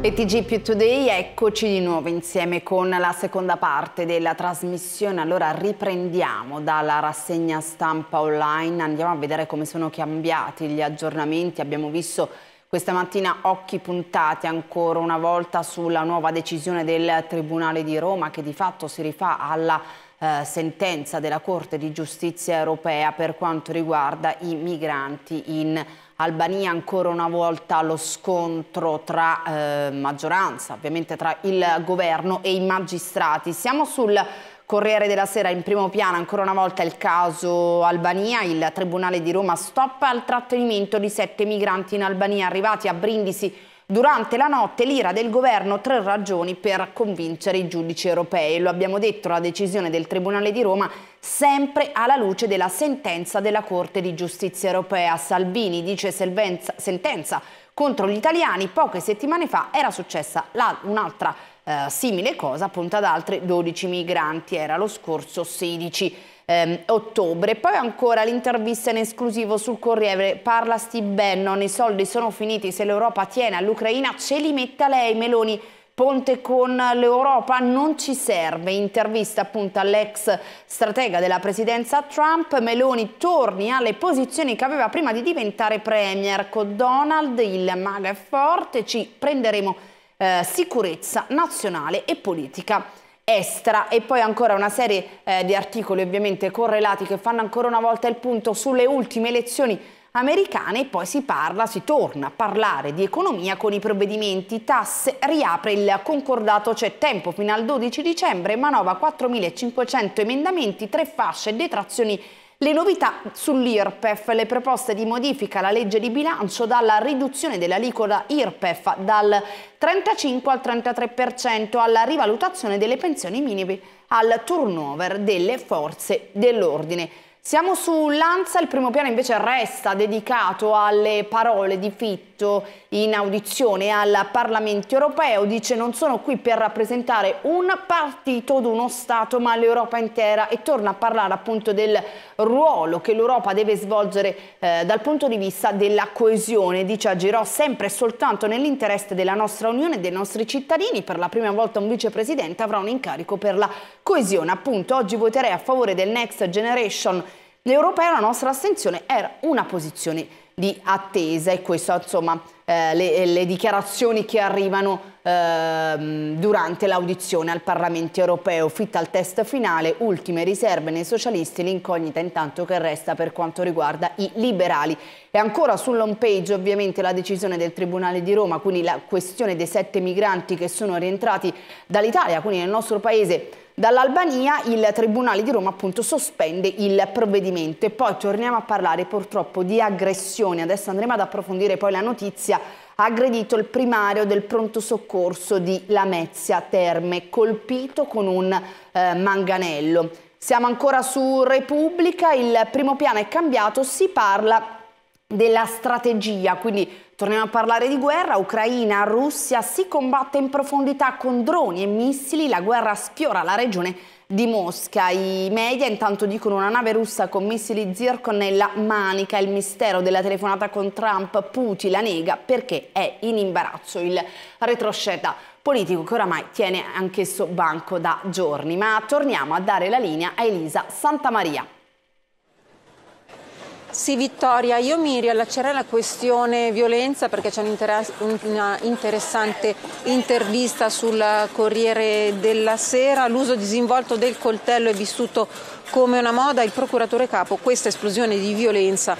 E TG più Today, eccoci di nuovo insieme con la seconda parte della trasmissione. Allora riprendiamo dalla rassegna stampa online, andiamo a vedere come sono cambiati gli aggiornamenti. Abbiamo visto questa mattina occhi puntati ancora una volta sulla nuova decisione del Tribunale di Roma che di fatto si rifà alla eh, sentenza della Corte di Giustizia europea per quanto riguarda i migranti in Europa. Albania ancora una volta lo scontro tra eh, maggioranza, ovviamente tra il governo e i magistrati. Siamo sul Corriere della Sera in primo piano, ancora una volta il caso Albania, il Tribunale di Roma stoppa al trattenimento di sette migranti in Albania arrivati a Brindisi durante la notte l'ira del governo tre ragioni per convincere i giudici europei. Lo abbiamo detto, la decisione del Tribunale di Roma sempre alla luce della sentenza della Corte di Giustizia Europea. Salvini dice selvenza, sentenza contro gli italiani. Poche settimane fa era successa un'altra eh, simile cosa appunto ad altri 12 migranti, era lo scorso 16 ehm, ottobre. Poi ancora l'intervista in esclusivo sul Corriere, parla Steve Bannon, i soldi sono finiti, se l'Europa tiene all'Ucraina ce li metta lei Meloni. Ponte con l'Europa non ci serve. Intervista appunto all'ex stratega della presidenza Trump. Meloni torni alle posizioni che aveva prima di diventare premier. Con Donald il mago è forte, ci prenderemo eh, sicurezza nazionale e politica. Estra e poi ancora una serie eh, di articoli ovviamente correlati che fanno ancora una volta il punto sulle ultime elezioni americane e poi si parla, si torna a parlare di economia con i provvedimenti, tasse, riapre il concordato, c'è tempo fino al 12 dicembre, manova 4.500 emendamenti, tre fasce, detrazioni le novità sull'IRPEF, le proposte di modifica alla legge di bilancio dalla riduzione dell'aliquota IRPEF dal 35 al 33% alla rivalutazione delle pensioni minime al turnover delle forze dell'ordine. Siamo su Lanza, il primo piano invece resta dedicato alle parole di Fitto in audizione al Parlamento europeo. Dice non sono qui per rappresentare un partito o uno Stato ma l'Europa intera e torna a parlare appunto del ruolo che l'Europa deve svolgere eh, dal punto di vista della coesione. Dice agirò sempre e soltanto nell'interesse della nostra Unione e dei nostri cittadini. Per la prima volta un vicepresidente avrà un incarico per la coesione. Appunto oggi voterei a favore del Next Generation europea la nostra astensione era una posizione di attesa e questo insomma eh, le, le, dichiarazioni che arrivano ehm, durante l'audizione al Parlamento europeo fitta al test finale ultime riserve nei socialisti l'incognita intanto che resta per quanto riguarda i liberali e ancora sull'home page ovviamente la decisione del Tribunale di Roma quindi la questione dei sette migranti che sono rientrati dall'Italia quindi nel nostro paese Dall'Albania il Tribunale di Roma appunto sospende il provvedimento e poi torniamo a parlare purtroppo di aggressioni. Adesso andremo ad approfondire poi la notizia ha aggredito il primario del pronto soccorso di Lamezia Terme, colpito con un eh, manganello. Siamo ancora su Repubblica, il primo piano è cambiato, si parla della strategia, quindi Torniamo a parlare di guerra. Ucraina, Russia si combatte in profondità con droni e missili. La guerra sfiora la regione di Mosca. I media intanto dicono una nave russa con missili Zircon nella manica. Il mistero della telefonata con Trump, Putin la nega perché è in imbarazzo il retroscena politico che oramai tiene anch'esso banco da giorni. Ma torniamo a dare la linea a Elisa Santamaria. Sì, Vittoria, io mi riallaccerei alla questione violenza perché c'è una interessante intervista sul Corriere della Sera. L'uso disinvolto del coltello è vissuto come una moda. Il procuratore capo, questa esplosione di violenza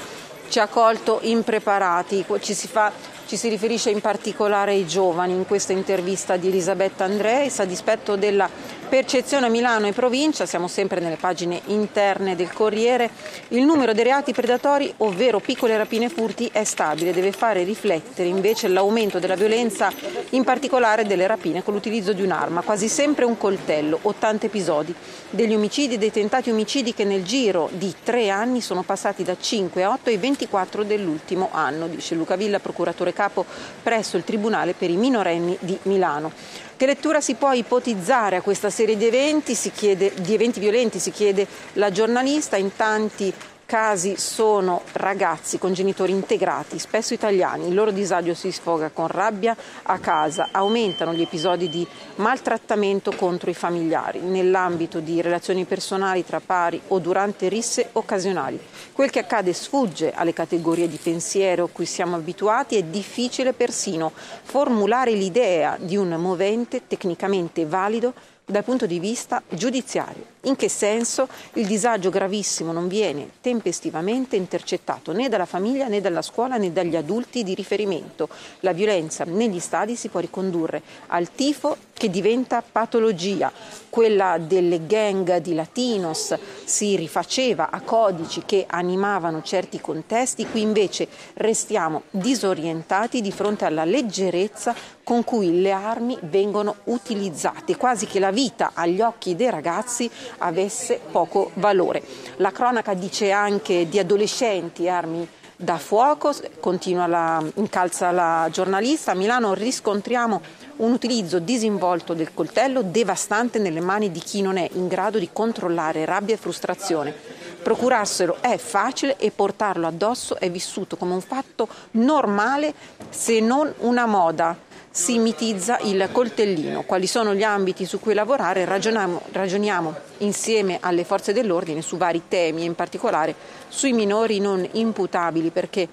ci ha colto impreparati. Ci si, fa, ci si riferisce in particolare ai giovani in questa intervista di Elisabetta Andreis a dispetto della Percezione Milano e provincia, siamo sempre nelle pagine interne del Corriere, il numero dei reati predatori, ovvero piccole rapine e furti, è stabile, deve fare riflettere invece l'aumento della violenza, in particolare delle rapine con l'utilizzo di un'arma, quasi sempre un coltello, 80 episodi, degli omicidi e dei tentati omicidi che nel giro di tre anni sono passati da 5 a 8 ai 24 dell'ultimo anno, dice Luca Villa, procuratore capo presso il Tribunale per i minorenni di Milano. Che lettura si può ipotizzare a questa serie di eventi, chiede, di eventi violenti, si chiede la giornalista, in tanti casi sono ragazzi con genitori integrati, spesso italiani, il loro disagio si sfoga con rabbia a casa, aumentano gli episodi di maltrattamento contro i familiari nell'ambito di relazioni personali tra pari o durante risse occasionali. Quel che accade sfugge alle categorie di pensiero a cui siamo abituati, è difficile persino formulare l'idea di un movente tecnicamente valido dal punto di vista giudiziario. In che senso? Il disagio gravissimo non viene tempestivamente intercettato né dalla famiglia né dalla scuola né dagli adulti di riferimento. La violenza negli stadi si può ricondurre al tifo che diventa patologia. Quella delle gang di latinos si rifaceva a codici che animavano certi contesti, qui invece restiamo disorientati di fronte alla leggerezza con cui le armi vengono utilizzate, quasi che la vita agli occhi dei ragazzi avesse poco valore. La cronaca dice anche di adolescenti armi da fuoco, continua la, incalza la giornalista, a Milano riscontriamo un utilizzo disinvolto del coltello devastante nelle mani di chi non è in grado di controllare rabbia e frustrazione. Procurarselo è facile e portarlo addosso è vissuto come un fatto normale se non una moda si mitizza il coltellino. Quali sono gli ambiti su cui lavorare? Ragioniamo, ragioniamo insieme alle forze dell'ordine su vari temi e in particolare sui minori non imputabili perché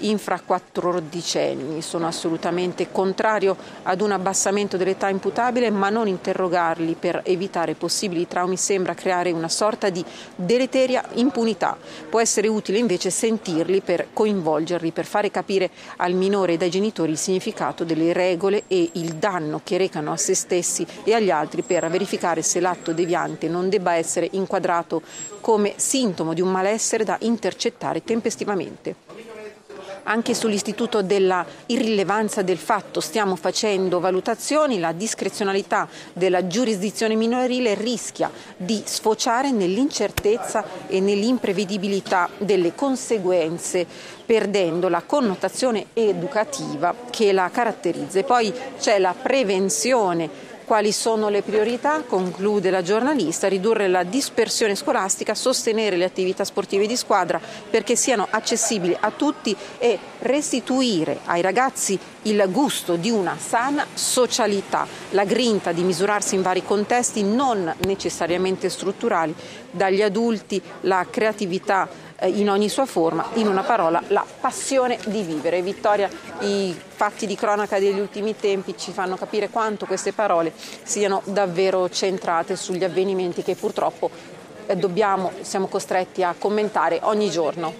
infraquattordicenni. Sono assolutamente contrario ad un abbassamento dell'età imputabile, ma non interrogarli per evitare possibili traumi sembra creare una sorta di deleteria impunità. Può essere utile invece sentirli per coinvolgerli, per fare capire al minore e dai genitori il significato delle regole e il danno che recano a se stessi e agli altri per verificare se l'atto deviante non debba essere inquadrato come sintomo di un malessere da intercettare tempestivamente anche sull'istituto della irrilevanza del fatto stiamo facendo valutazioni, la discrezionalità della giurisdizione minorile rischia di sfociare nell'incertezza e nell'imprevedibilità delle conseguenze perdendo la connotazione educativa che la caratterizza. E poi c'è la prevenzione quali sono le priorità? Conclude la giornalista, ridurre la dispersione scolastica, sostenere le attività sportive di squadra perché siano accessibili a tutti e restituire ai ragazzi il gusto di una sana socialità, la grinta di misurarsi in vari contesti non necessariamente strutturali, dagli adulti la creatività eh, in ogni sua forma, in una parola, la passione di vivere. Vittoria, i fatti di cronaca degli ultimi tempi ci fanno capire quanto queste parole siano davvero centrate sugli avvenimenti che purtroppo eh, dobbiamo, siamo costretti a commentare ogni giorno.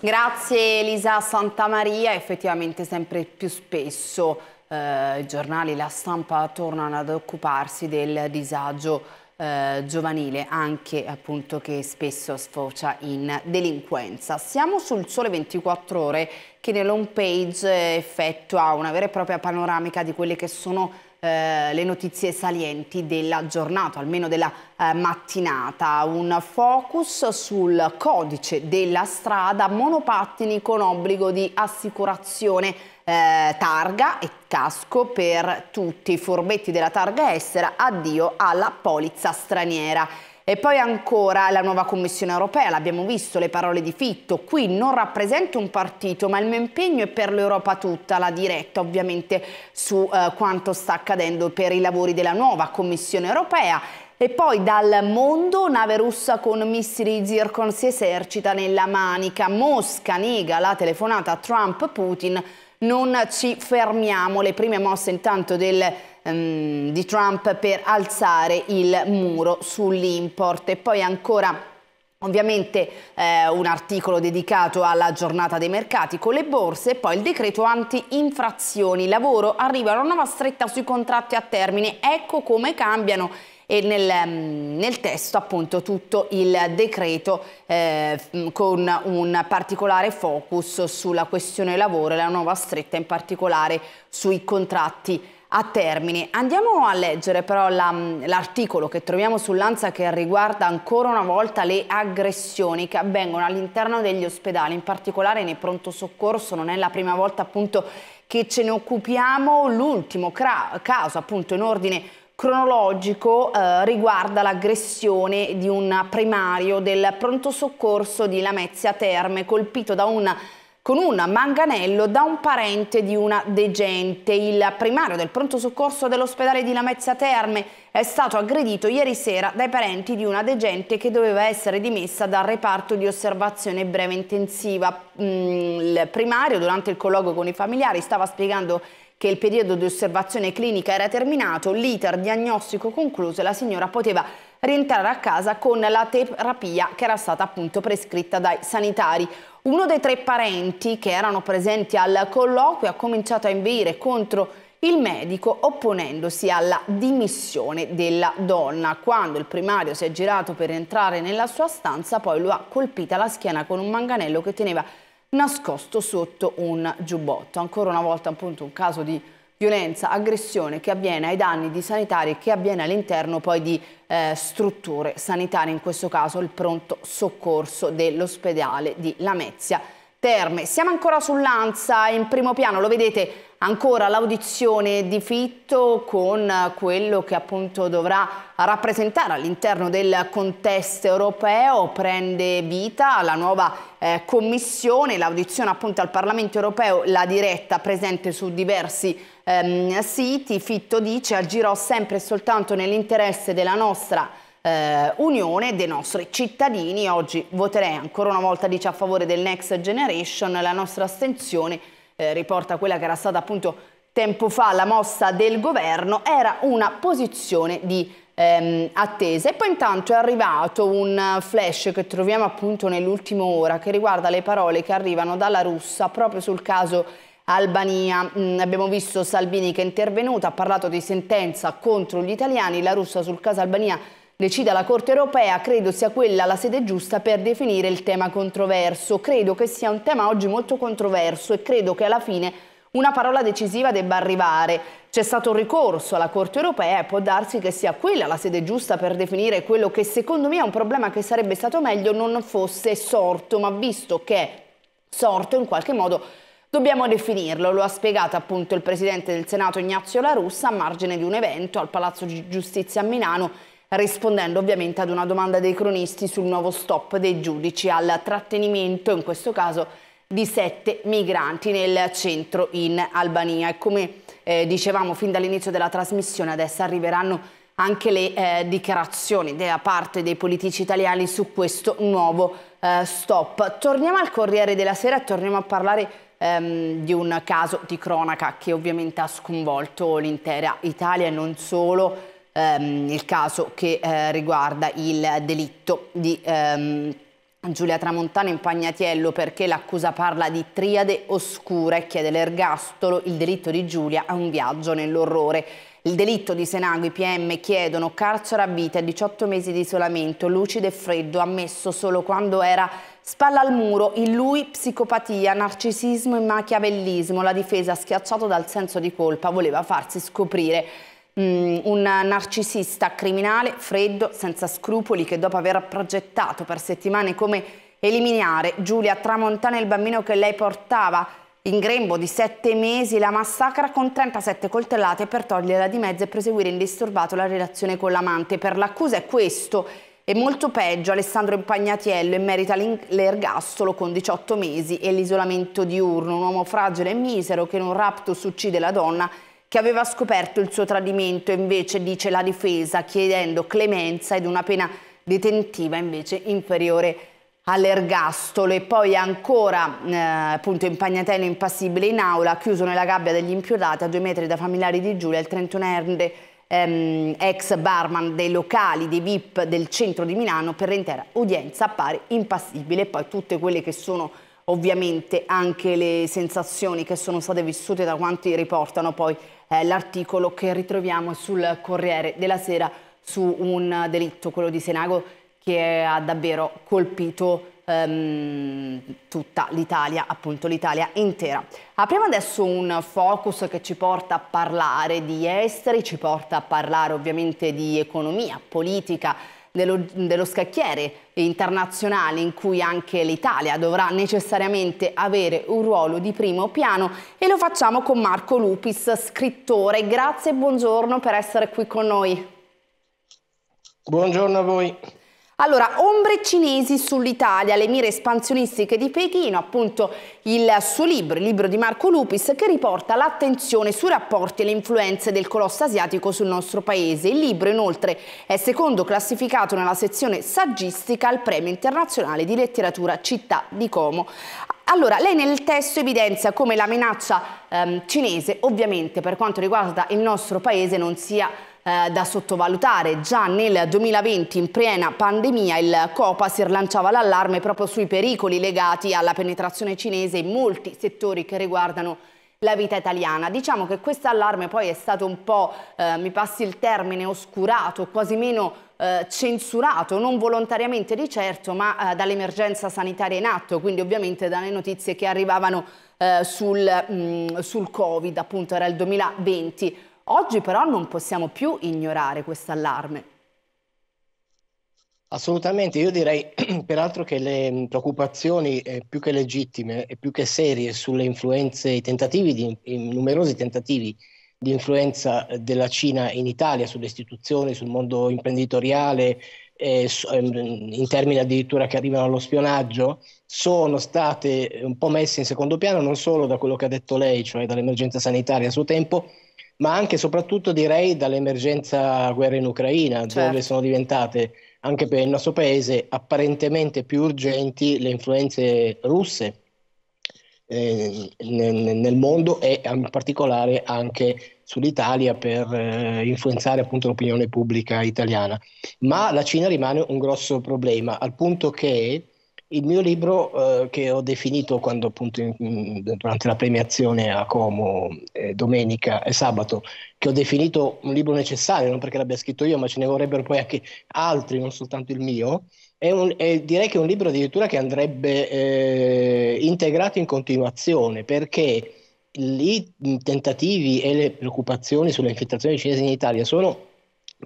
Grazie Elisa Santamaria, effettivamente sempre più spesso eh, i giornali, la stampa tornano ad occuparsi del disagio eh, giovanile anche appunto che spesso sfocia in delinquenza. Siamo sul Sole 24 Ore che nell'home page eh, effettua una vera e propria panoramica di quelle che sono eh, le notizie salienti della giornata, almeno della eh, mattinata. Un focus sul codice della strada monopattini con obbligo di assicurazione eh, targa e casco per tutti i furbetti della targa estera, addio alla polizza straniera. E poi ancora la nuova Commissione europea, l'abbiamo visto, le parole di Fitto, qui non rappresento un partito ma il mio impegno è per l'Europa tutta, la diretta ovviamente su eh, quanto sta accadendo per i lavori della nuova Commissione europea. E poi dal mondo, nave russa con missili Zircon si esercita nella manica, Mosca nega la telefonata Trump-Putin, non ci fermiamo. Le prime mosse intanto del ehm, di Trump per alzare il muro sull'import e poi ancora Ovviamente eh, un articolo dedicato alla giornata dei mercati con le borse e poi il decreto anti-infrazioni. Lavoro arriva una nuova stretta sui contratti a termine. Ecco come cambiano e nel, mm, nel testo appunto tutto il decreto eh, con un particolare focus sulla questione lavoro e la nuova stretta in particolare sui contratti a termine. Andiamo a leggere però mm, l'articolo la, che troviamo sull'ANSA che riguarda ancora una volta le aggressioni che avvengono all'interno degli ospedali, in particolare nei pronto soccorso, non è la prima volta appunto che ce ne occupiamo, l'ultimo caso appunto in ordine cronologico eh, riguarda l'aggressione di un primario del pronto soccorso di Lamezia Terme colpito da un con un manganello da un parente di una degente. Il primario del pronto soccorso dell'ospedale di Lamezia Terme è stato aggredito ieri sera dai parenti di una degente che doveva essere dimessa dal reparto di osservazione breve intensiva. Mm, il primario durante il colloquio con i familiari stava spiegando che il periodo di osservazione clinica era terminato, l'iter diagnostico concluso e la signora poteva rientrare a casa con la terapia che era stata appunto prescritta dai sanitari. Uno dei tre parenti che erano presenti al colloquio ha cominciato a inveire contro il medico opponendosi alla dimissione della donna. Quando il primario si è girato per entrare nella sua stanza, poi lo ha colpita la schiena con un manganello che teneva nascosto sotto un giubbotto. Ancora una volta appunto un caso di violenza, aggressione che avviene ai danni di sanitari e che avviene all'interno poi di eh, strutture sanitarie, in questo caso il pronto soccorso dell'ospedale di Lamezia. Terme. Siamo ancora sull'Ansa in primo piano lo vedete ancora l'audizione di Fitto con quello che appunto dovrà rappresentare all'interno del contesto europeo, prende vita la nuova eh, commissione, l'audizione appunto al Parlamento europeo, la diretta presente su diversi ehm, siti, Fitto dice agirò sempre e soltanto nell'interesse della nostra eh, unione dei nostri cittadini. Oggi voterei ancora una volta dice, a favore del Next Generation, la nostra astensione eh, riporta quella che era stata appunto tempo fa la mossa del governo, era una posizione di ehm, attesa. E poi intanto è arrivato un flash che troviamo appunto nell'ultima ora che riguarda le parole che arrivano dalla Russia proprio sul caso Albania. Mm, abbiamo visto Salvini che è intervenuto, ha parlato di sentenza contro gli italiani, la Russia sul caso Albania decida la Corte europea, credo sia quella la sede giusta per definire il tema controverso. Credo che sia un tema oggi molto controverso e credo che alla fine una parola decisiva debba arrivare. C'è stato un ricorso alla Corte europea e può darsi che sia quella la sede giusta per definire quello che secondo me è un problema che sarebbe stato meglio non fosse sorto, ma visto che è sorto in qualche modo dobbiamo definirlo, lo ha spiegato appunto il Presidente del Senato Ignazio La Russa a margine di un evento al Palazzo di Giustizia a Milano rispondendo ovviamente ad una domanda dei cronisti sul nuovo stop dei giudici al trattenimento, in questo caso di sette migranti nel centro in Albania e come eh, dicevamo fin dall'inizio della trasmissione adesso arriveranno anche le eh, dichiarazioni da parte dei politici italiani su questo nuovo eh, stop. Torniamo al Corriere della Sera e torniamo a parlare ehm, di un caso di cronaca che ovviamente ha sconvolto l'intera Italia e non solo ehm, il caso che eh, riguarda il delitto di... Ehm, Giulia Tramontana in Pagnatiello perché l'accusa parla di triade oscura e chiede l'ergastolo, il delitto di Giulia a un viaggio nell'orrore. Il delitto di Senago, i PM chiedono carcere a vita e 18 mesi di isolamento, lucido e freddo, ammesso solo quando era spalla al muro, in lui psicopatia, narcisismo e machiavellismo, la difesa schiacciato dal senso di colpa voleva farsi scoprire. Mm, un narcisista criminale, freddo, senza scrupoli, che dopo aver progettato per settimane come eliminare Giulia Tramontana e il bambino che lei portava in grembo di sette mesi, la massacra con 37 coltellate per toglierla di mezzo e proseguire indisturbato la relazione con l'amante. Per l'accusa è questo e molto peggio Alessandro Impagnatiello e merita l'ergastolo con 18 mesi e l'isolamento diurno, un uomo fragile e misero che in un raptus uccide la donna che aveva scoperto il suo tradimento, invece dice la difesa, chiedendo clemenza ed una pena detentiva invece inferiore all'ergastolo e poi ancora eh, appunto impagnatello impassibile in aula chiuso nella gabbia degli imputati a due metri da familiari di Giulia il 31enne ehm, ex barman dei locali di VIP del centro di Milano per l'intera udienza appare impassibile e poi tutte quelle che sono ovviamente anche le sensazioni che sono state vissute da quanti riportano poi eh, l'articolo che ritroviamo sul Corriere della Sera su un delitto, quello di Senago, che ha davvero colpito ehm, tutta l'Italia, appunto l'Italia intera. Apriamo adesso un focus che ci porta a parlare di esteri, ci porta a parlare ovviamente di economia, politica, dello, dello scacchiere internazionale in cui anche l'Italia dovrà necessariamente avere un ruolo di primo piano e lo facciamo con Marco Lupis, scrittore. Grazie e buongiorno per essere qui con noi. Buongiorno a voi. Allora, ombre cinesi sull'Italia, le mire espansionistiche di Pechino, appunto il suo libro, il libro di Marco Lupis, che riporta l'attenzione sui rapporti e le influenze del colosso asiatico sul nostro paese. Il libro, inoltre, è secondo classificato nella sezione saggistica al Premio Internazionale di Letteratura Città di Como. Allora, lei nel testo evidenzia come la minaccia ehm, cinese, ovviamente per quanto riguarda il nostro paese, non sia eh, da sottovalutare. Già nel 2020, in piena pandemia, il Copasir lanciava l'allarme proprio sui pericoli legati alla penetrazione cinese in molti settori che riguardano la vita italiana. Diciamo che questo allarme poi è stato un po', eh, mi passi il termine, oscurato, quasi meno eh, censurato, non volontariamente di certo, ma eh, dall'emergenza sanitaria in atto, quindi ovviamente dalle notizie che arrivavano eh, sul, mh, mm, sul Covid, appunto era il 2020. Oggi però non possiamo più ignorare questo allarme. Assolutamente, io direi peraltro che le preoccupazioni eh, più che legittime e più che serie sulle influenze, i tentativi di, i numerosi tentativi di influenza eh, della Cina in Italia sulle istituzioni, sul mondo imprenditoriale, eh, ehm, in termini addirittura che arrivano allo spionaggio, sono state eh, un po' messe in secondo piano non solo da quello che ha detto lei, cioè dall'emergenza sanitaria a suo tempo, ma anche e soprattutto direi dall'emergenza guerra in Ucraina, certo. dove sono diventate anche per il nostro paese apparentemente più urgenti le influenze russe eh, nel, mondo e in particolare anche sull'Italia per eh, influenzare appunto l'opinione pubblica italiana. Ma la Cina rimane un grosso problema, al punto che il mio libro eh, che ho definito quando appunto in, durante la premiazione a Como eh, domenica e sabato, che ho definito un libro necessario, non perché l'abbia scritto io, ma ce ne vorrebbero poi anche altri, non soltanto il mio, è, un, è direi che è un libro addirittura che andrebbe eh, integrato in continuazione, perché i tentativi e le preoccupazioni sulle infiltrazioni cinesi in Italia sono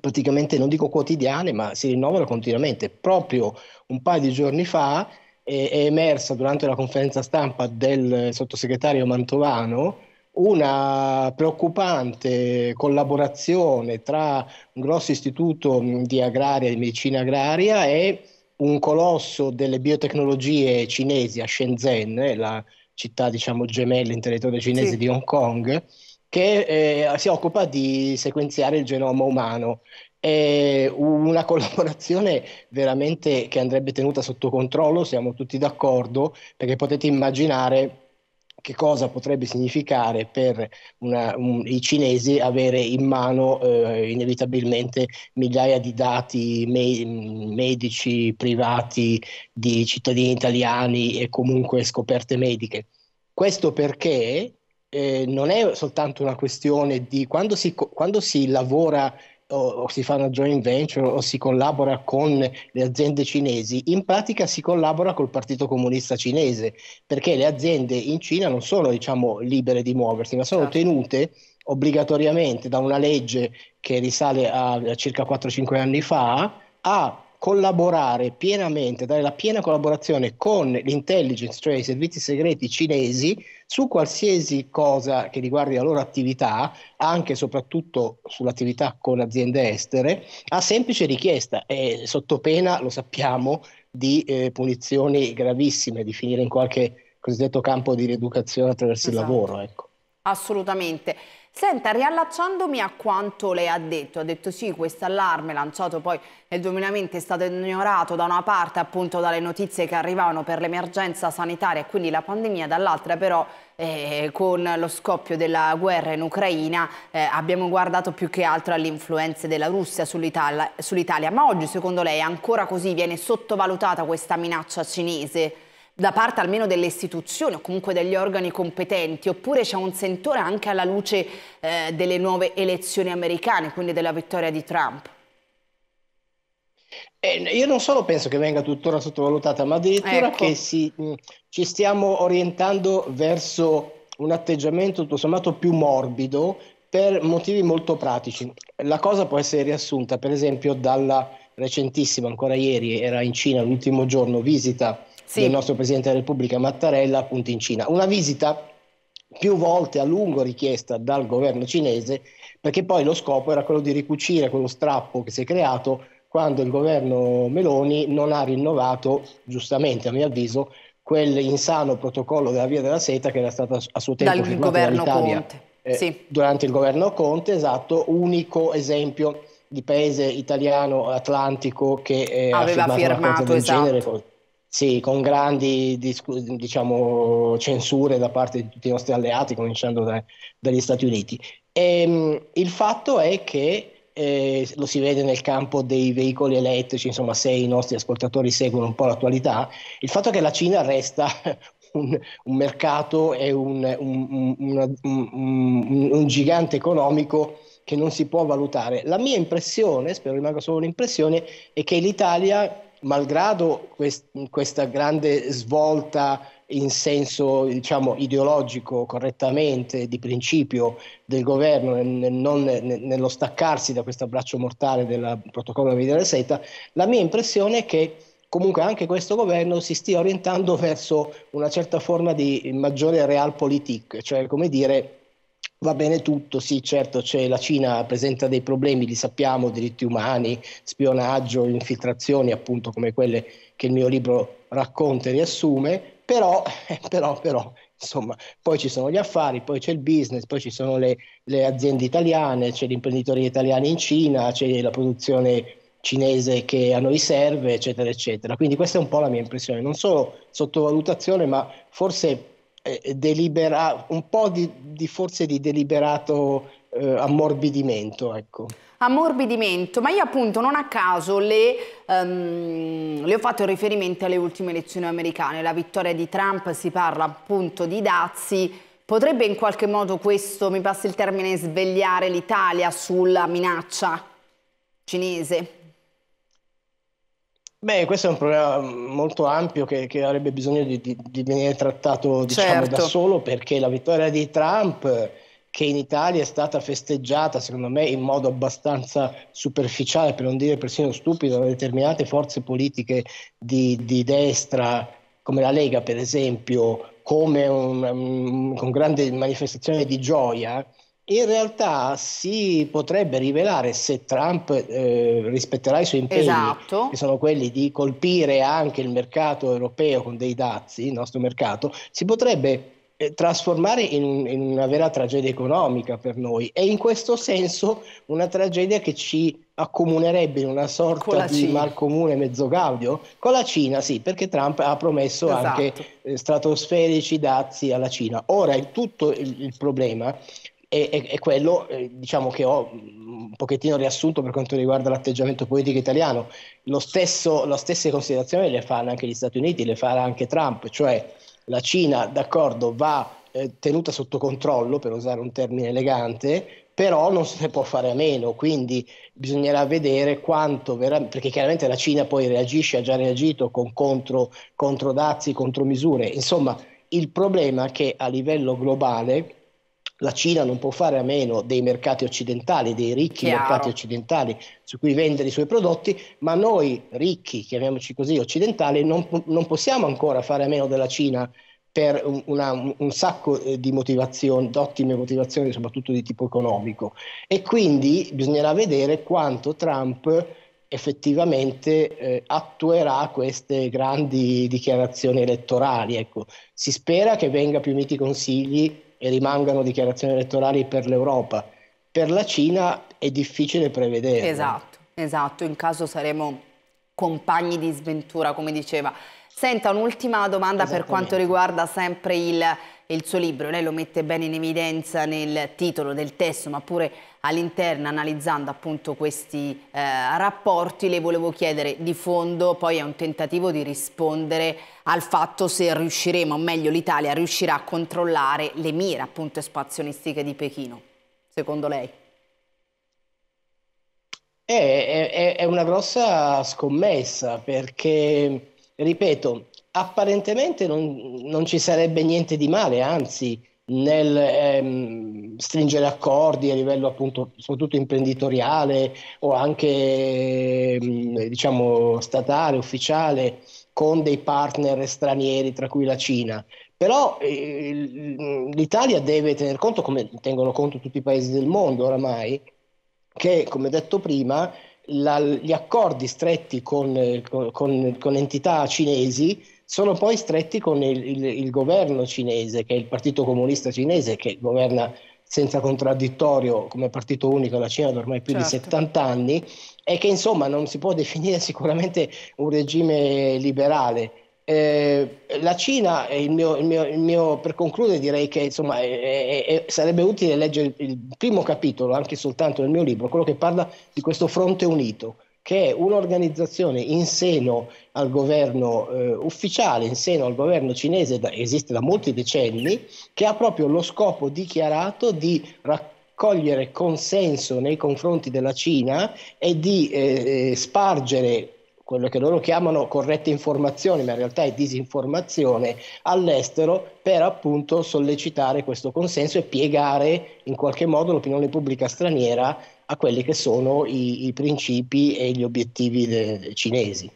praticamente non dico quotidiane, ma si rinnovano continuamente. Proprio un paio di giorni fa è, eh, è emersa durante la conferenza stampa del sottosegretario Mantovano una preoccupante collaborazione tra un grosso istituto mm, di agraria, di medicina agraria e un colosso delle biotecnologie cinesi a Shenzhen, eh, la città diciamo gemella in territorio cinese sì. di Hong Kong, che eh, si occupa di sequenziare il genoma umano. È una collaborazione veramente che andrebbe tenuta sotto controllo, siamo tutti d'accordo, perché potete immaginare che cosa potrebbe significare per una, un, i cinesi avere in mano eh, inevitabilmente migliaia di dati me- medici, privati, di cittadini italiani e comunque scoperte mediche. Questo perché eh, non è soltanto una questione di quando si, quando si lavora o, o, si fa una joint venture o si collabora con le aziende cinesi, in pratica si collabora col Partito Comunista Cinese, perché le aziende in Cina non sono diciamo, libere di muoversi, ma sono certo. tenute obbligatoriamente da una legge che risale a circa 4-5 anni fa a collaborare pienamente, dare la piena collaborazione con l'intelligence, cioè i servizi segreti cinesi, su qualsiasi cosa che riguardi la loro attività, anche e soprattutto sull'attività con aziende estere, a semplice richiesta e sotto pena, lo sappiamo, di eh, punizioni gravissime, di finire in qualche cosiddetto campo di rieducazione attraverso esatto. il lavoro. Ecco. Assolutamente. Senta, riallacciandomi a quanto lei ha detto, ha detto sì, questo allarme lanciato poi nel 2020 è stato ignorato da una parte appunto dalle notizie che arrivavano per l'emergenza sanitaria e quindi la pandemia, dall'altra però eh, con lo scoppio della guerra in Ucraina eh, abbiamo guardato più che altro alle influenze della Russia sull'Italia, sull ma oggi secondo lei è ancora così viene sottovalutata questa minaccia cinese? da parte almeno delle istituzioni o comunque degli organi competenti, oppure c'è un sentore anche alla luce eh, delle nuove elezioni americane, quindi della vittoria di Trump? Eh, io non solo penso che venga tuttora sottovalutata, ma addirittura ecco. che si, mh, mm, ci stiamo orientando verso un atteggiamento tutto sommato più morbido per motivi molto pratici. La cosa può essere riassunta, per esempio, dalla recentissima, ancora ieri era in Cina l'ultimo giorno, visita sì. del nostro Presidente della Repubblica Mattarella appunto in Cina. Una visita più volte a lungo richiesta dal governo cinese perché poi lo scopo era quello di ricucire quello strappo che si è creato quando il governo Meloni non ha rinnovato, giustamente a mio avviso, quell'insano protocollo della Via della Seta che era stato a suo tempo dal governo Conte. Eh, sì. durante il governo Conte, esatto, unico esempio di paese italiano atlantico che eh, aveva firmato, firmato esatto. genere, sì, con grandi diciamo, censure da parte di tutti i nostri alleati, cominciando da, dagli Stati Uniti. E, ehm, il fatto è che eh, lo si vede nel campo dei veicoli elettrici, insomma se i nostri ascoltatori seguono un po' l'attualità, il fatto è che la Cina resta un, un mercato e un, un, un, gigante economico che non si può valutare. La mia impressione, spero rimanga solo un'impressione, è che l'Italia malgrado quest- questa grande svolta in senso diciamo, ideologico correttamente di principio del governo nel non, nel, nello staccarsi da questo abbraccio mortale del protocollo della della seta, la mia impressione è che comunque anche questo governo si stia orientando verso una certa forma di maggiore realpolitik, cioè come dire Va bene tutto, sì, certo, cioè la Cina presenta dei problemi, li sappiamo, diritti umani, spionaggio, infiltrazioni, appunto come quelle che il mio libro racconta e riassume, però, eh, però, però, insomma, poi ci sono gli affari, poi c'è il business, poi ci sono le, le aziende italiane, c'è l'imprenditoria italiana in Cina, c'è la produzione cinese che a noi serve, eccetera, eccetera. Quindi questa è un po' la mia impressione, non solo sottovalutazione, ma forse eh, delibera- un po' di, di forse di deliberato eh, ammorbidimento. Ecco. Ammorbidimento, ma io appunto non a caso le, um, le ho fatto riferimento alle ultime elezioni americane, la vittoria di Trump, si parla appunto di dazi, potrebbe in qualche modo questo, mi passa il termine, svegliare l'Italia sulla minaccia cinese? Beh, questo è un problema mm, molto ampio che, che avrebbe bisogno di, di, di, venire trattato diciamo, certo. da solo perché la vittoria di Trump che in Italia è stata festeggiata, secondo me, in modo abbastanza superficiale, per non dire persino stupido, da determinate forze politiche di, di destra, come la Lega, per esempio, come un, um, con grande manifestazione di gioia, in realtà si potrebbe rivelare se Trump eh, rispetterà i suoi impegni, esatto. che sono quelli di colpire anche il mercato europeo con dei dazi, il nostro mercato, si potrebbe eh, trasformare in, in, una vera tragedia economica per noi e in questo senso una tragedia che ci accomunerebbe in una sorta di Cina. malcomune mezzo gaudio con la Cina, sì, perché Trump ha promesso esatto. anche eh, stratosferici dazi alla Cina. Ora il tutto il, il problema e, e, e quello eh, diciamo che ho mm, un pochettino riassunto per quanto riguarda l'atteggiamento politico italiano. Stesso, la stessa considerazione le fanno anche gli Stati Uniti, le farà anche Trump, cioè la Cina, d'accordo, va eh, tenuta sotto controllo, per usare un termine elegante, però non se ne può fare a meno, quindi bisognerà vedere quanto veramente, perché chiaramente la Cina poi reagisce, ha già reagito con contro, contro dazi, contromisure. Insomma, il problema è che a livello globale la Cina non può fare a meno dei mercati occidentali, dei ricchi Chiaro. mercati occidentali su cui vendere i suoi prodotti, ma noi ricchi, chiamiamoci così, occidentali, non, non possiamo ancora fare a meno della Cina per una, un sacco eh, di motivazioni, di ottime motivazioni, soprattutto di tipo economico. E quindi bisognerà vedere quanto Trump effettivamente eh, attuerà queste grandi dichiarazioni elettorali. Ecco. Si spera che venga più miti consigli e rimangano dichiarazioni elettorali per l'Europa. Per la Cina è difficile prevedere. Esatto, esatto, in caso saremo compagni di sventura, come diceva. Senta, un'ultima domanda per quanto riguarda sempre il, il, suo libro. Lei lo mette bene in evidenza nel titolo del testo, ma pure all'interno analizzando appunto questi eh, rapporti le volevo chiedere di fondo poi è un tentativo di rispondere al fatto se riusciremo o meglio l'Italia riuscirà a controllare le mire appunto espazionistiche di Pechino secondo lei? È, è, è una grossa scommessa perché ripeto apparentemente non, non ci sarebbe niente di male anzi nel ehm, stringere accordi a livello appunto soprattutto imprenditoriale o anche ehm, diciamo statale, ufficiale con dei partner stranieri tra cui la Cina. Però eh, l'Italia deve tener conto, come tengono conto tutti i paesi del mondo oramai, che come detto prima la, gli accordi stretti con, con, con entità cinesi sono poi stretti con il, il, il, governo cinese, che è il Partito Comunista Cinese, che governa senza contraddittorio come partito unico la Cina da ormai più certo. di 70 anni, e che insomma non si può definire sicuramente un regime liberale. Eh, la Cina, il mio, mio, mio, per concludere, direi che insomma, è, è, sarebbe utile leggere il primo capitolo, anche soltanto nel mio libro, quello che parla di questo fronte unito che è un'organizzazione in seno al governo eh, ufficiale, in seno al governo cinese, da, esiste da molti decenni, che ha proprio lo scopo dichiarato di raccogliere consenso nei confronti della Cina e di eh, eh spargere quello che loro chiamano corrette informazioni, ma in realtà è disinformazione, all'estero per appunto sollecitare questo consenso e piegare in qualche modo l'opinione pubblica straniera a quelli che sono i, i principi e gli obiettivi de, cinesi.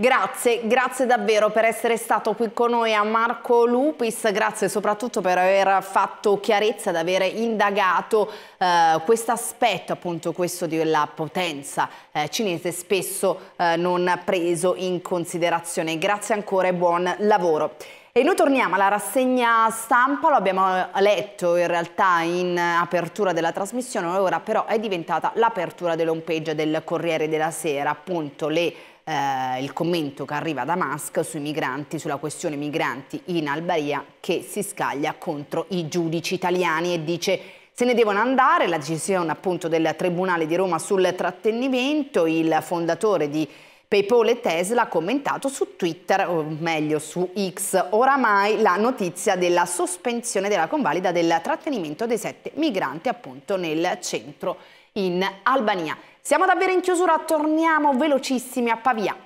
Grazie, grazie davvero per essere stato qui con noi a Marco Lupis, grazie soprattutto per aver fatto chiarezza, ad aver indagato eh, questo aspetto, appunto questo della potenza eh, cinese spesso eh, non preso in considerazione. Grazie ancora e buon lavoro. E noi torniamo alla rassegna stampa, lo abbiamo eh, letto in realtà in eh, apertura della trasmissione, ora però è diventata l'apertura dell'home page del Corriere della Sera, appunto le eh, il commento che arriva da Musk sui migranti, sulla questione migranti in Albania che si scaglia contro i giudici italiani e dice se ne devono andare, la decisione appunto del Tribunale di Roma sul trattenimento, il fondatore di PayPal e Tesla ha commentato su Twitter, o meglio su X, oramai la notizia della sospensione della convalida del trattenimento dei sette migranti appunto nel centro in Albania. Siamo davvero in chiusura, torniamo velocissimi a Pavia.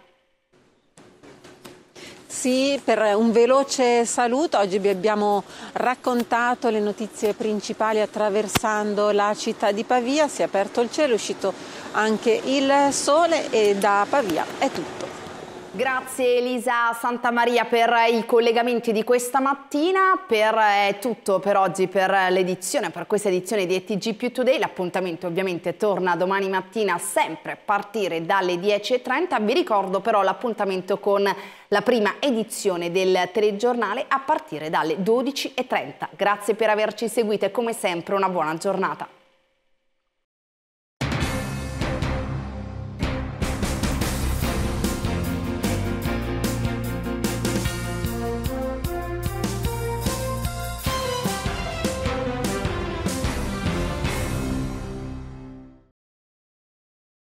Sì, per un veloce saluto. Oggi vi abbiamo raccontato le notizie principali attraversando la città di Pavia. Si è aperto il cielo, è uscito anche il sole e da Pavia è tutto. Grazie Elisa Santamaria per i collegamenti di questa mattina, per eh, tutto per oggi, per l'edizione, per questa edizione di ETG più Today, l'appuntamento ovviamente torna domani mattina sempre a partire dalle 10.30, vi ricordo però l'appuntamento con la prima edizione del telegiornale a partire dalle 12.30. Grazie per averci seguito e come sempre una buona giornata.